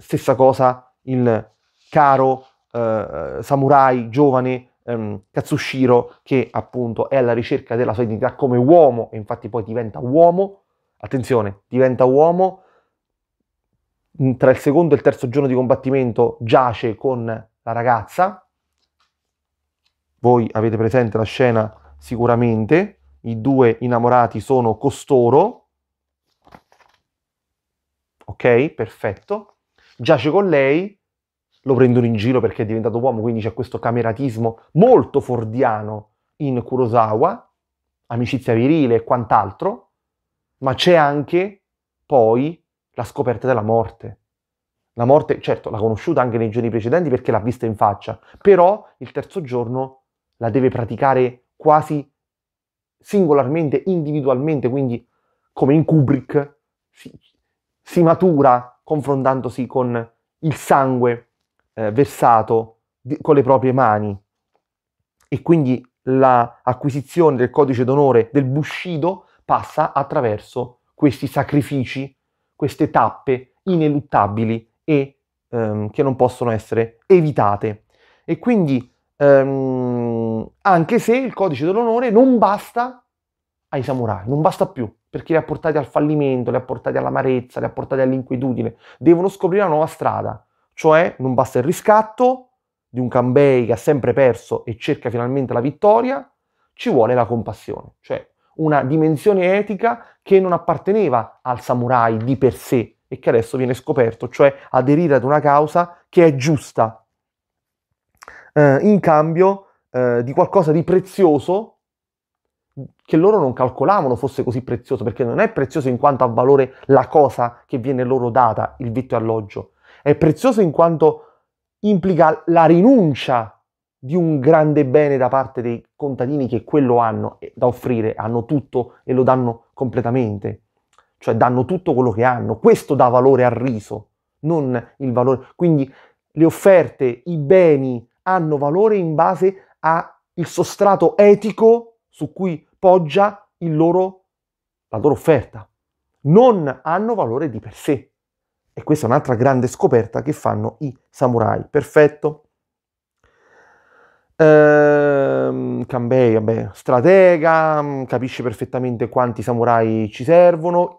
Stessa cosa il caro eh, eh, samurai giovane ehm, Katsushiro che appunto è alla ricerca della sua identità come uomo e infatti poi diventa uomo. Attenzione, diventa uomo. Mm, tra il secondo e il terzo giorno di combattimento giace con la ragazza. Voi avete presente la scena sicuramente. I due innamorati sono costoro. Ok, perfetto giace con lei, lo prendono in giro perché è diventato uomo, quindi c'è questo cameratismo molto fordiano in Kurosawa, amicizia virile e quant'altro, ma c'è anche poi la scoperta della morte. La morte, certo, l'ha conosciuta anche nei giorni precedenti perché l'ha vista in faccia, però il terzo giorno la deve praticare quasi singolarmente, individualmente, quindi come in Kubrick si, si matura confrontandosi con il sangue eh, versato di, con le proprie mani. E quindi l'acquisizione la del codice d'onore del Bushido passa attraverso questi sacrifici, queste tappe ineluttabili e ehm, che non possono essere evitate. E quindi, ehm, anche se il codice dell'onore non basta ai samurai, non basta più perché li ha portati al fallimento, li ha portati all'amarezza, li ha portati all'inquietudine. Devono scoprire una nuova strada, cioè non basta il riscatto di un Cambei che ha sempre perso e cerca finalmente la vittoria, ci vuole la compassione, cioè una dimensione etica che non apparteneva al samurai di per sé e che adesso viene scoperto, cioè aderire ad una causa che è giusta, eh, in cambio eh, di qualcosa di prezioso che loro non calcolavano fosse così prezioso, perché non è prezioso in quanto ha valore la cosa che viene loro data, il vitto e alloggio, è prezioso in quanto implica la rinuncia di un grande bene da parte dei contadini che quello hanno da offrire, hanno tutto e lo danno completamente, cioè danno tutto quello che hanno, questo dà valore al riso, non il valore. Quindi le offerte, i beni hanno valore in base al sostrato etico su cui poggia loro, la loro offerta. Non hanno valore di per sé. E questa è un'altra grande scoperta che fanno i samurai. Perfetto. Ehm, Kanbei, vabbè, stratega, mm, capisce perfettamente quanti samurai ci servono.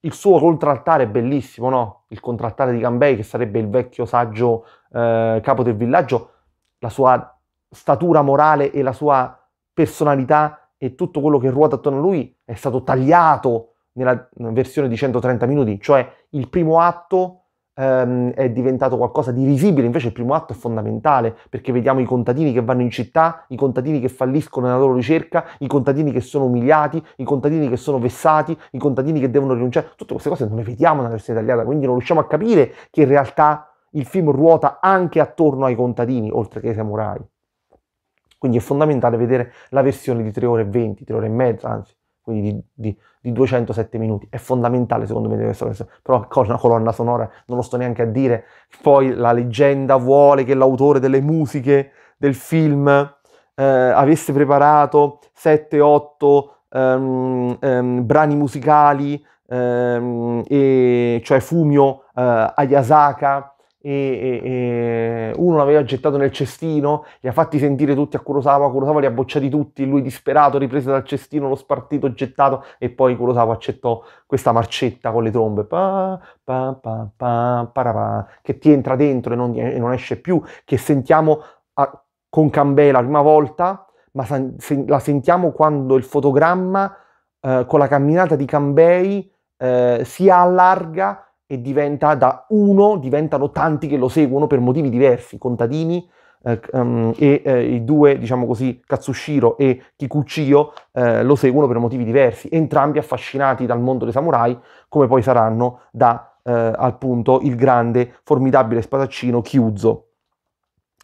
Il suo contraltare è bellissimo, no? Il contraltare di Kanbei, che sarebbe il vecchio saggio eh, capo del villaggio, la sua statura morale e la sua personalità e tutto quello che ruota attorno a lui è stato tagliato nella versione di 130 minuti, cioè il primo atto ehm, è diventato qualcosa di risibile, invece il primo atto è fondamentale perché vediamo i contadini che vanno in città, i contadini che falliscono nella loro ricerca, i contadini che sono umiliati, i contadini che sono vessati, i contadini che devono rinunciare, tutte queste cose non le vediamo nella versione italiana, quindi non riusciamo a capire che in realtà il film ruota anche attorno ai contadini, oltre che ai samurai. Quindi è fondamentale vedere la versione di 3 ore e 20, 3 ore e mezza, anzi, quindi di, di, di 207 minuti. È fondamentale secondo me questa versione. Però con una colonna sonora non lo sto neanche a dire. Poi la leggenda vuole che l'autore delle musiche del film eh, avesse preparato 7-8 ehm, ehm, brani musicali, ehm, e, cioè Fumio eh, Ayasaka e, e, e, uno l'aveva gettato nel cestino, li ha fatti sentire tutti a Kurosawa, Kurosawa li ha bocciati tutti, lui disperato, ripreso dal cestino, lo spartito, gettato e poi Kurosawa accettò questa marcetta con le trombe pa, pa, pa, che ti entra dentro e non, e non esce più, che sentiamo a, con Cambè la prima volta, ma san, se, la sentiamo quando il fotogramma eh, con la camminata di Cambei eh, si allarga e diventa da uno, diventano tanti che lo seguono per motivi diversi, contadini eh, um, e eh, i due, diciamo così, Katsushiro e Kikuchio eh, lo seguono per motivi diversi, entrambi affascinati dal mondo dei samurai, come poi saranno da eh, appunto il grande, formidabile spadaccino Kyuzo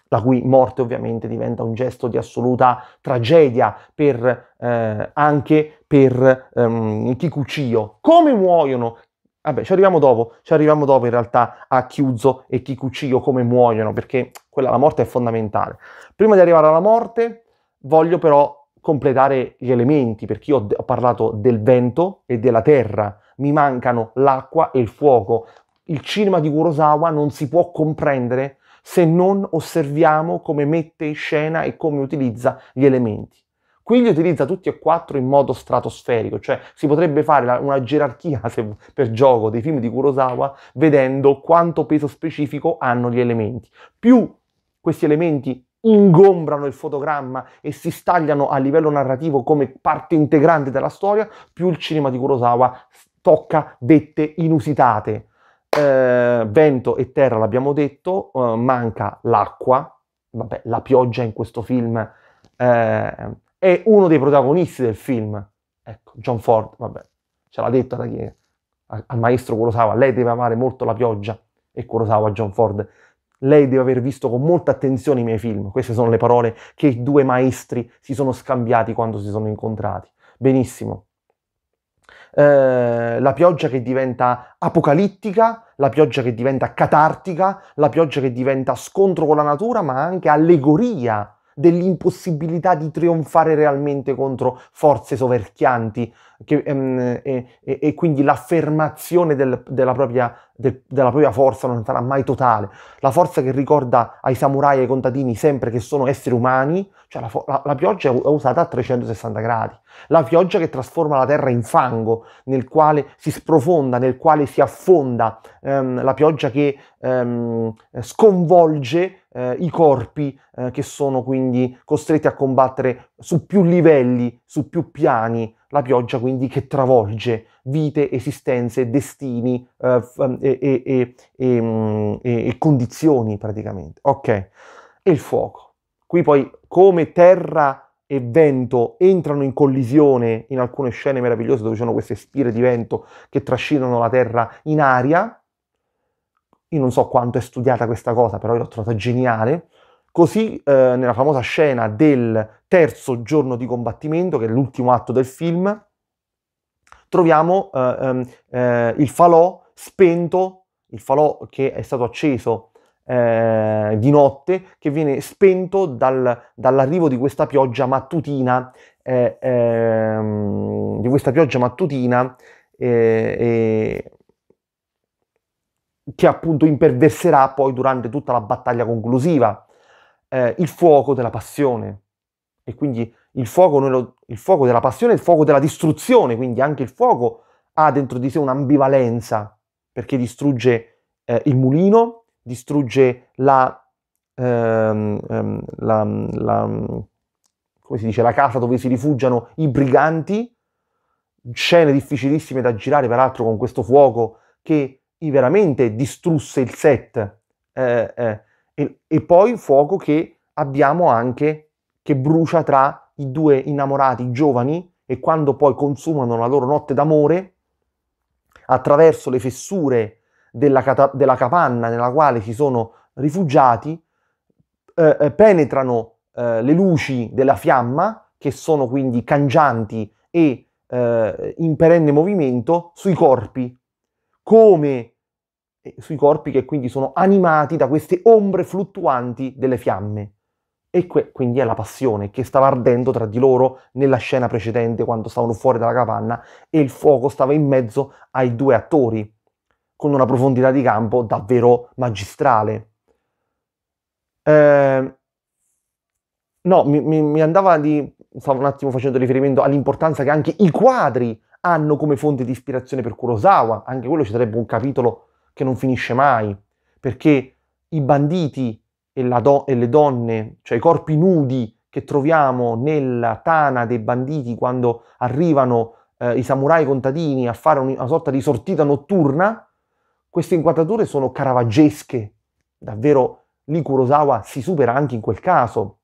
la cui morte ovviamente diventa un gesto di assoluta tragedia per, eh, anche per ehm, Kikuchiyo. Come muoiono Vabbè, ci arriviamo dopo, ci arriviamo dopo in realtà a Chiuso e Kikuchiyo come muoiono, perché quella, la morte è fondamentale. Prima di arrivare alla morte, voglio però completare gli elementi, perché io ho parlato del vento e della terra, mi mancano l'acqua e il fuoco. Il cinema di Kurosawa non si può comprendere se non osserviamo come mette in scena e come utilizza gli elementi. Qui li utilizza tutti e quattro in modo stratosferico, cioè si potrebbe fare una gerarchia *laughs* se, per gioco dei film di Kurosawa vedendo quanto peso specifico hanno gli elementi. Più questi elementi ingombrano il fotogramma e si stagliano a livello narrativo come parte integrante della storia, più il cinema di Kurosawa tocca dette inusitate. Eh, vento e terra l'abbiamo detto, eh, manca l'acqua, vabbè, la pioggia in questo film eh, è uno dei protagonisti del film. Ecco, John Ford, vabbè, ce l'ha detto da chi è, al maestro Kurosawa, lei deve amare molto la pioggia e Kurosawa John Ford. Lei deve aver visto con molta attenzione i miei film. Queste sono le parole che i due maestri si sono scambiati quando si sono incontrati. Benissimo. Eh, la pioggia che diventa apocalittica, la pioggia che diventa catartica, la pioggia che diventa scontro con la natura, ma anche allegoria dell'impossibilità di trionfare realmente contro forze soverchianti che, ehm, e, e, e, quindi l'affermazione del, della, propria, del, della, propria, forza non sarà mai totale. La forza che ricorda ai samurai e ai contadini sempre che sono esseri umani, cioè la, la, la pioggia è usata a 360 gradi la pioggia che trasforma la terra in fango, nel quale si sprofonda, nel quale si affonda, ehm, la pioggia che ehm, sconvolge eh, i corpi eh, che sono quindi costretti a combattere su più livelli, su più piani, la pioggia quindi che travolge vite, esistenze, destini eh, ehm, e, e, mm, e, e condizioni praticamente. Ok, e il fuoco. Qui poi come terra e vento entrano in collisione in alcune scene meravigliose dove ci sono queste spire di vento che trascinano la terra in aria. Io non so quanto è studiata questa cosa, però io l'ho trovata geniale. Così eh, nella famosa scena del terzo giorno di combattimento, che è l'ultimo atto del film, troviamo eh, ehm, eh, il falò spento, il falò che è stato acceso eh, di notte che viene spento dal, dall'arrivo di questa pioggia mattutina, eh, ehm, di questa pioggia mattutina eh, che appunto imperverserà poi durante tutta la battaglia conclusiva, eh, il fuoco della passione. E quindi il fuoco, lo, il fuoco della passione è il fuoco della distruzione, quindi anche il fuoco ha dentro di sé un'ambivalenza perché distrugge eh, il mulino, distrugge la, ehm, ehm, la, la, dice, la casa dove si rifugiano i briganti, scene difficilissime da girare peraltro con questo fuoco che veramente distrusse il set. Eh, eh, e, e, poi fuoco che abbiamo anche che brucia tra i due innamorati giovani e quando poi consumano la loro notte d'amore attraverso le fessure della, cata- della capanna nella quale si sono rifugiati, eh, eh, penetrano eh, le luci della fiamma, che sono quindi cangianti e eh, in perenne movimento, sui corpi, come eh, sui corpi che quindi sono animati da queste ombre fluttuanti delle fiamme. E que- quindi è la passione che stava ardendo tra di loro nella scena precedente quando stavano fuori dalla capanna e il fuoco stava in mezzo ai due attori con una profondità di campo davvero magistrale. Eh, no, mi, mi, mi, andava di. Stavo un attimo facendo riferimento all'importanza che anche i quadri hanno come fonte di ispirazione per Kurosawa. Anche quello ci sarebbe un capitolo che non finisce mai, perché i banditi e, do- e le donne, cioè i corpi nudi che troviamo nella tana dei banditi quando arrivano eh, i samurai contadini a fare una sorta di sortita notturna, queste inquadrature sono caravaggesche, davvero lì Kurosawa si supera anche in quel caso.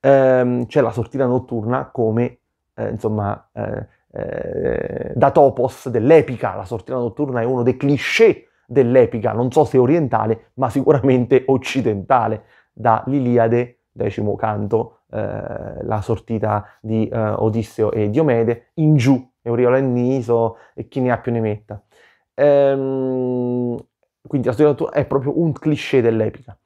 Ehm, c'è la sortita notturna come, eh, insomma, eh, eh, da topos dell'epica, la sortita notturna è uno dei cliché dell'epica, non so se orientale, ma sicuramente occidentale, dall'Iliade, decimo canto, eh, la sortita di eh, Odisseo e Diomede, in giù, Euriolo e Niso e chi ne ha più ne metta. Ehm, quindi la storia è proprio un cliché dell'epica.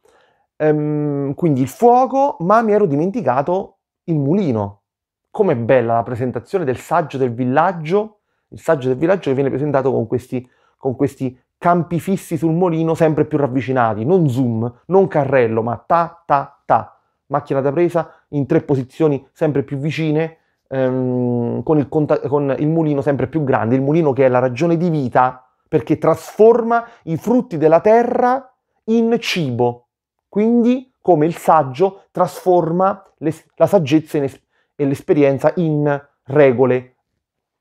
Ehm, quindi il fuoco, ma mi ero dimenticato il mulino. Com'è bella la presentazione del saggio del villaggio, il saggio del villaggio che viene presentato con questi, con questi campi fissi sul mulino sempre più ravvicinati, non zoom, non carrello, ma ta ta ta, macchina da presa in tre posizioni sempre più vicine, ehm, con, il conta- con il mulino sempre più grande, il mulino che è la ragione di vita perché trasforma i frutti della terra in cibo, quindi come il saggio trasforma le, la saggezza es- e l'esperienza in regole.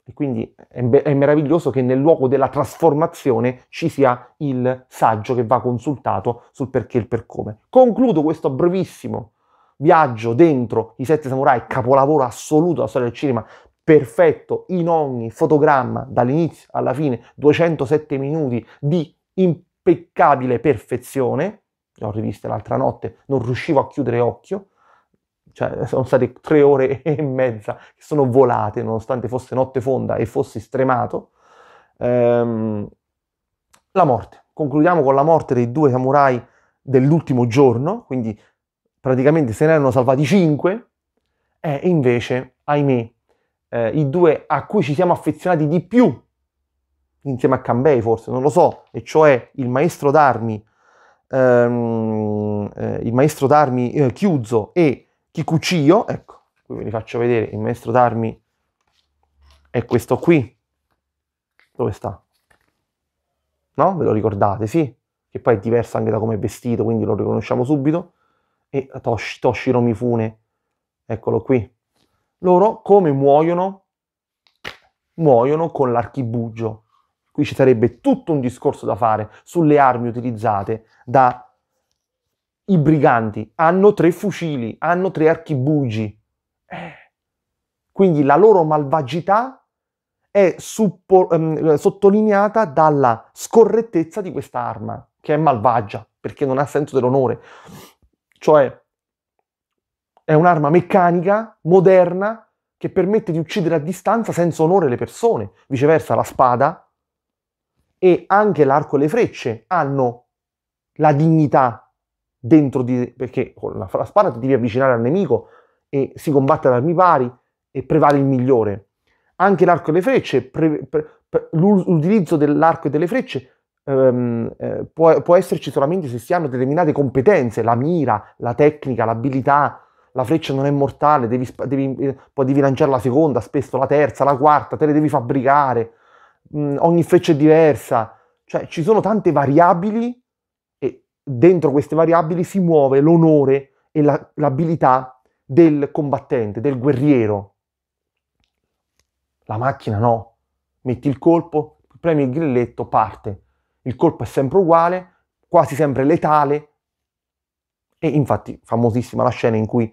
E quindi è, be- è meraviglioso che nel luogo della trasformazione ci sia il saggio che va consultato sul perché e il per come. Concludo questo brevissimo viaggio dentro i sette samurai, capolavoro assoluto della storia del cinema, perfetto in ogni fotogramma dall'inizio alla fine, 207 minuti di impeccabile perfezione. L'ho rivista l'altra notte, non riuscivo a chiudere occhio. Cioè, *laughs* sono state tre ore e mezza che sono volate, nonostante fosse notte fonda e fossi stremato. Ehm, la morte. Concludiamo con la morte dei due samurai dell'ultimo giorno, quindi praticamente se ne erano salvati cinque, e invece, ahimè, eh, i due a cui ci siamo affezionati di più, insieme a Cambei forse, non lo so, e cioè il maestro d'armi, ehm, eh, il maestro d'armi eh, Chiuso e Kikuchio, ecco, qui ve li faccio vedere, il maestro d'armi è questo qui, dove sta? No? Ve lo ricordate, sì? Che poi è diverso anche da come è vestito, quindi lo riconosciamo subito. E Tosh, Toshiro Mifune, eccolo qui, loro come muoiono? Muoiono con l'archibugio. Qui ci sarebbe tutto un discorso da fare sulle armi utilizzate dai briganti. Hanno tre fucili, hanno tre archibugi. Eh. Quindi la loro malvagità è suppo- ehm, sottolineata dalla scorrettezza di questa arma, che è malvagia, perché non ha senso dell'onore. Cioè, è un'arma meccanica, moderna, che permette di uccidere a distanza senza onore le persone. Viceversa la spada e anche l'arco e le frecce hanno la dignità dentro di... perché con la, spada ti devi avvicinare al nemico e si combatte ad armi pari e prevale il migliore. Anche l'arco e le frecce, pre, pre, pre, l'utilizzo dell'arco e delle frecce Um, eh, può, può, esserci solamente se si hanno determinate competenze, la mira, la tecnica, l'abilità, la freccia non è mortale, devi, devi, eh, poi devi lanciare la seconda, spesso la terza, la quarta, te le devi fabbricare, mh, mm, ogni freccia è diversa, cioè ci sono tante variabili e dentro queste variabili si muove l'onore e la, l'abilità del combattente, del guerriero. La macchina no, metti il colpo, premi il grilletto, parte. Il colpo è sempre uguale, quasi sempre letale, e infatti famosissima la scena in cui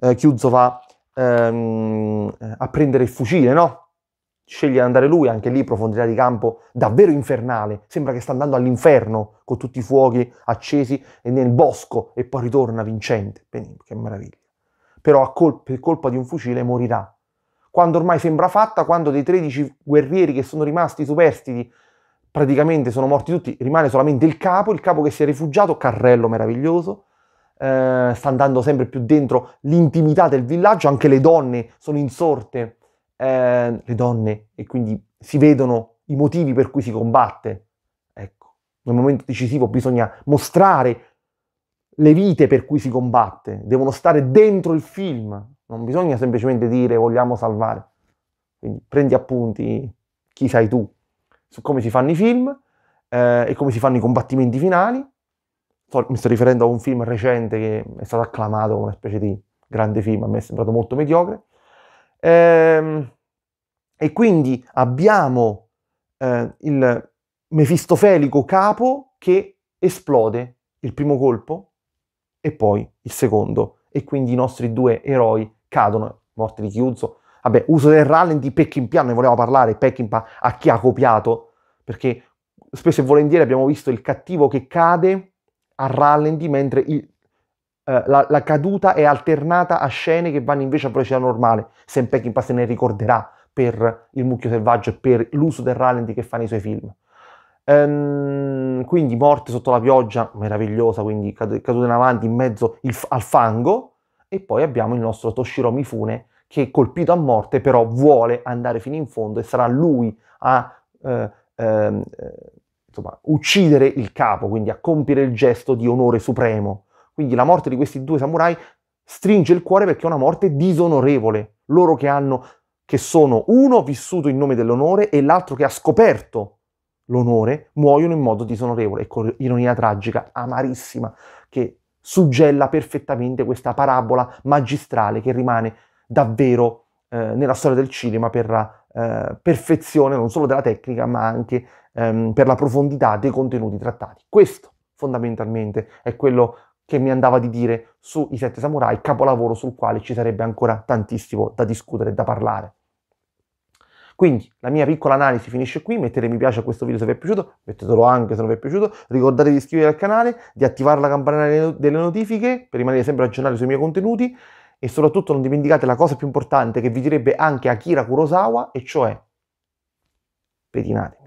eh, Chiuzzo va ehm, a prendere il fucile, no? Sceglie di andare lui, anche lì profondità di campo davvero infernale, sembra che sta andando all'inferno con tutti i fuochi accesi e nel bosco e poi ritorna vincente. Benissimo, che meraviglia. Però a col- per colpa di un fucile morirà. Quando ormai sembra fatta, quando dei 13 guerrieri che sono rimasti superstiti praticamente sono morti tutti, rimane solamente il capo, il capo che si è rifugiato, carrello meraviglioso, eh, sta andando sempre più dentro l'intimità del villaggio, anche le donne sono insorte, eh, le donne, e quindi si vedono i motivi per cui si combatte. Ecco, nel momento decisivo bisogna mostrare le vite per cui si combatte, devono stare dentro il film, non bisogna semplicemente dire vogliamo salvare. Quindi prendi appunti, chi sei tu, su come si fanno i film eh, e come si fanno i combattimenti finali mi sto riferendo a un film recente che è stato acclamato come una specie di grande film, a me è sembrato molto mediocre. Ehm, e quindi abbiamo eh, il mefistofelico capo che esplode il primo colpo e poi il secondo. E quindi i nostri due eroi cadono, morti di chiuso. Vabbè, uso del rallenti, Peckinpah, ne volevamo parlare, Peckinpah a chi ha copiato, perché spesso e volentieri abbiamo visto il cattivo che cade a rallenti, mentre il, eh, la, la, caduta è alternata a scene che vanno invece a velocità normale. Sam Peckinpah se ne ricorderà per Il mucchio selvaggio e per l'uso del rallenti che fa nei suoi film. Ehm, quindi morte sotto la pioggia, meravigliosa, quindi caduta in avanti in mezzo il, al fango. E poi abbiamo il nostro Toshiro Mifune che colpito a morte però vuole andare fino in fondo e sarà lui a... Eh, eh, insomma, uccidere il capo, quindi a compiere il gesto di onore supremo. Quindi la morte di questi due samurai stringe il cuore perché è una morte disonorevole. Loro che hanno, che sono uno vissuto in nome dell'onore e l'altro che ha scoperto l'onore, muoiono in modo disonorevole. Ecco, ironia tragica, amarissima, che suggella perfettamente questa parabola magistrale che rimane davvero eh, nella storia del cinema per la eh, perfezione non solo della tecnica ma anche ehm, per la profondità dei contenuti trattati. Questo fondamentalmente è quello che mi andava di dire sui Sette Samurai, capolavoro sul quale ci sarebbe ancora tantissimo da discutere e da parlare. Quindi la mia piccola analisi finisce qui, mettete mi piace a questo video se vi è piaciuto, mettetelo anche se non vi è piaciuto, ricordatevi di iscrivervi al canale, di attivare la campanella delle notifiche per rimanere sempre aggiornati sui miei contenuti e soprattutto non dimenticate la cosa più importante che vi direbbe anche Akira Kurosawa e cioè pedinate.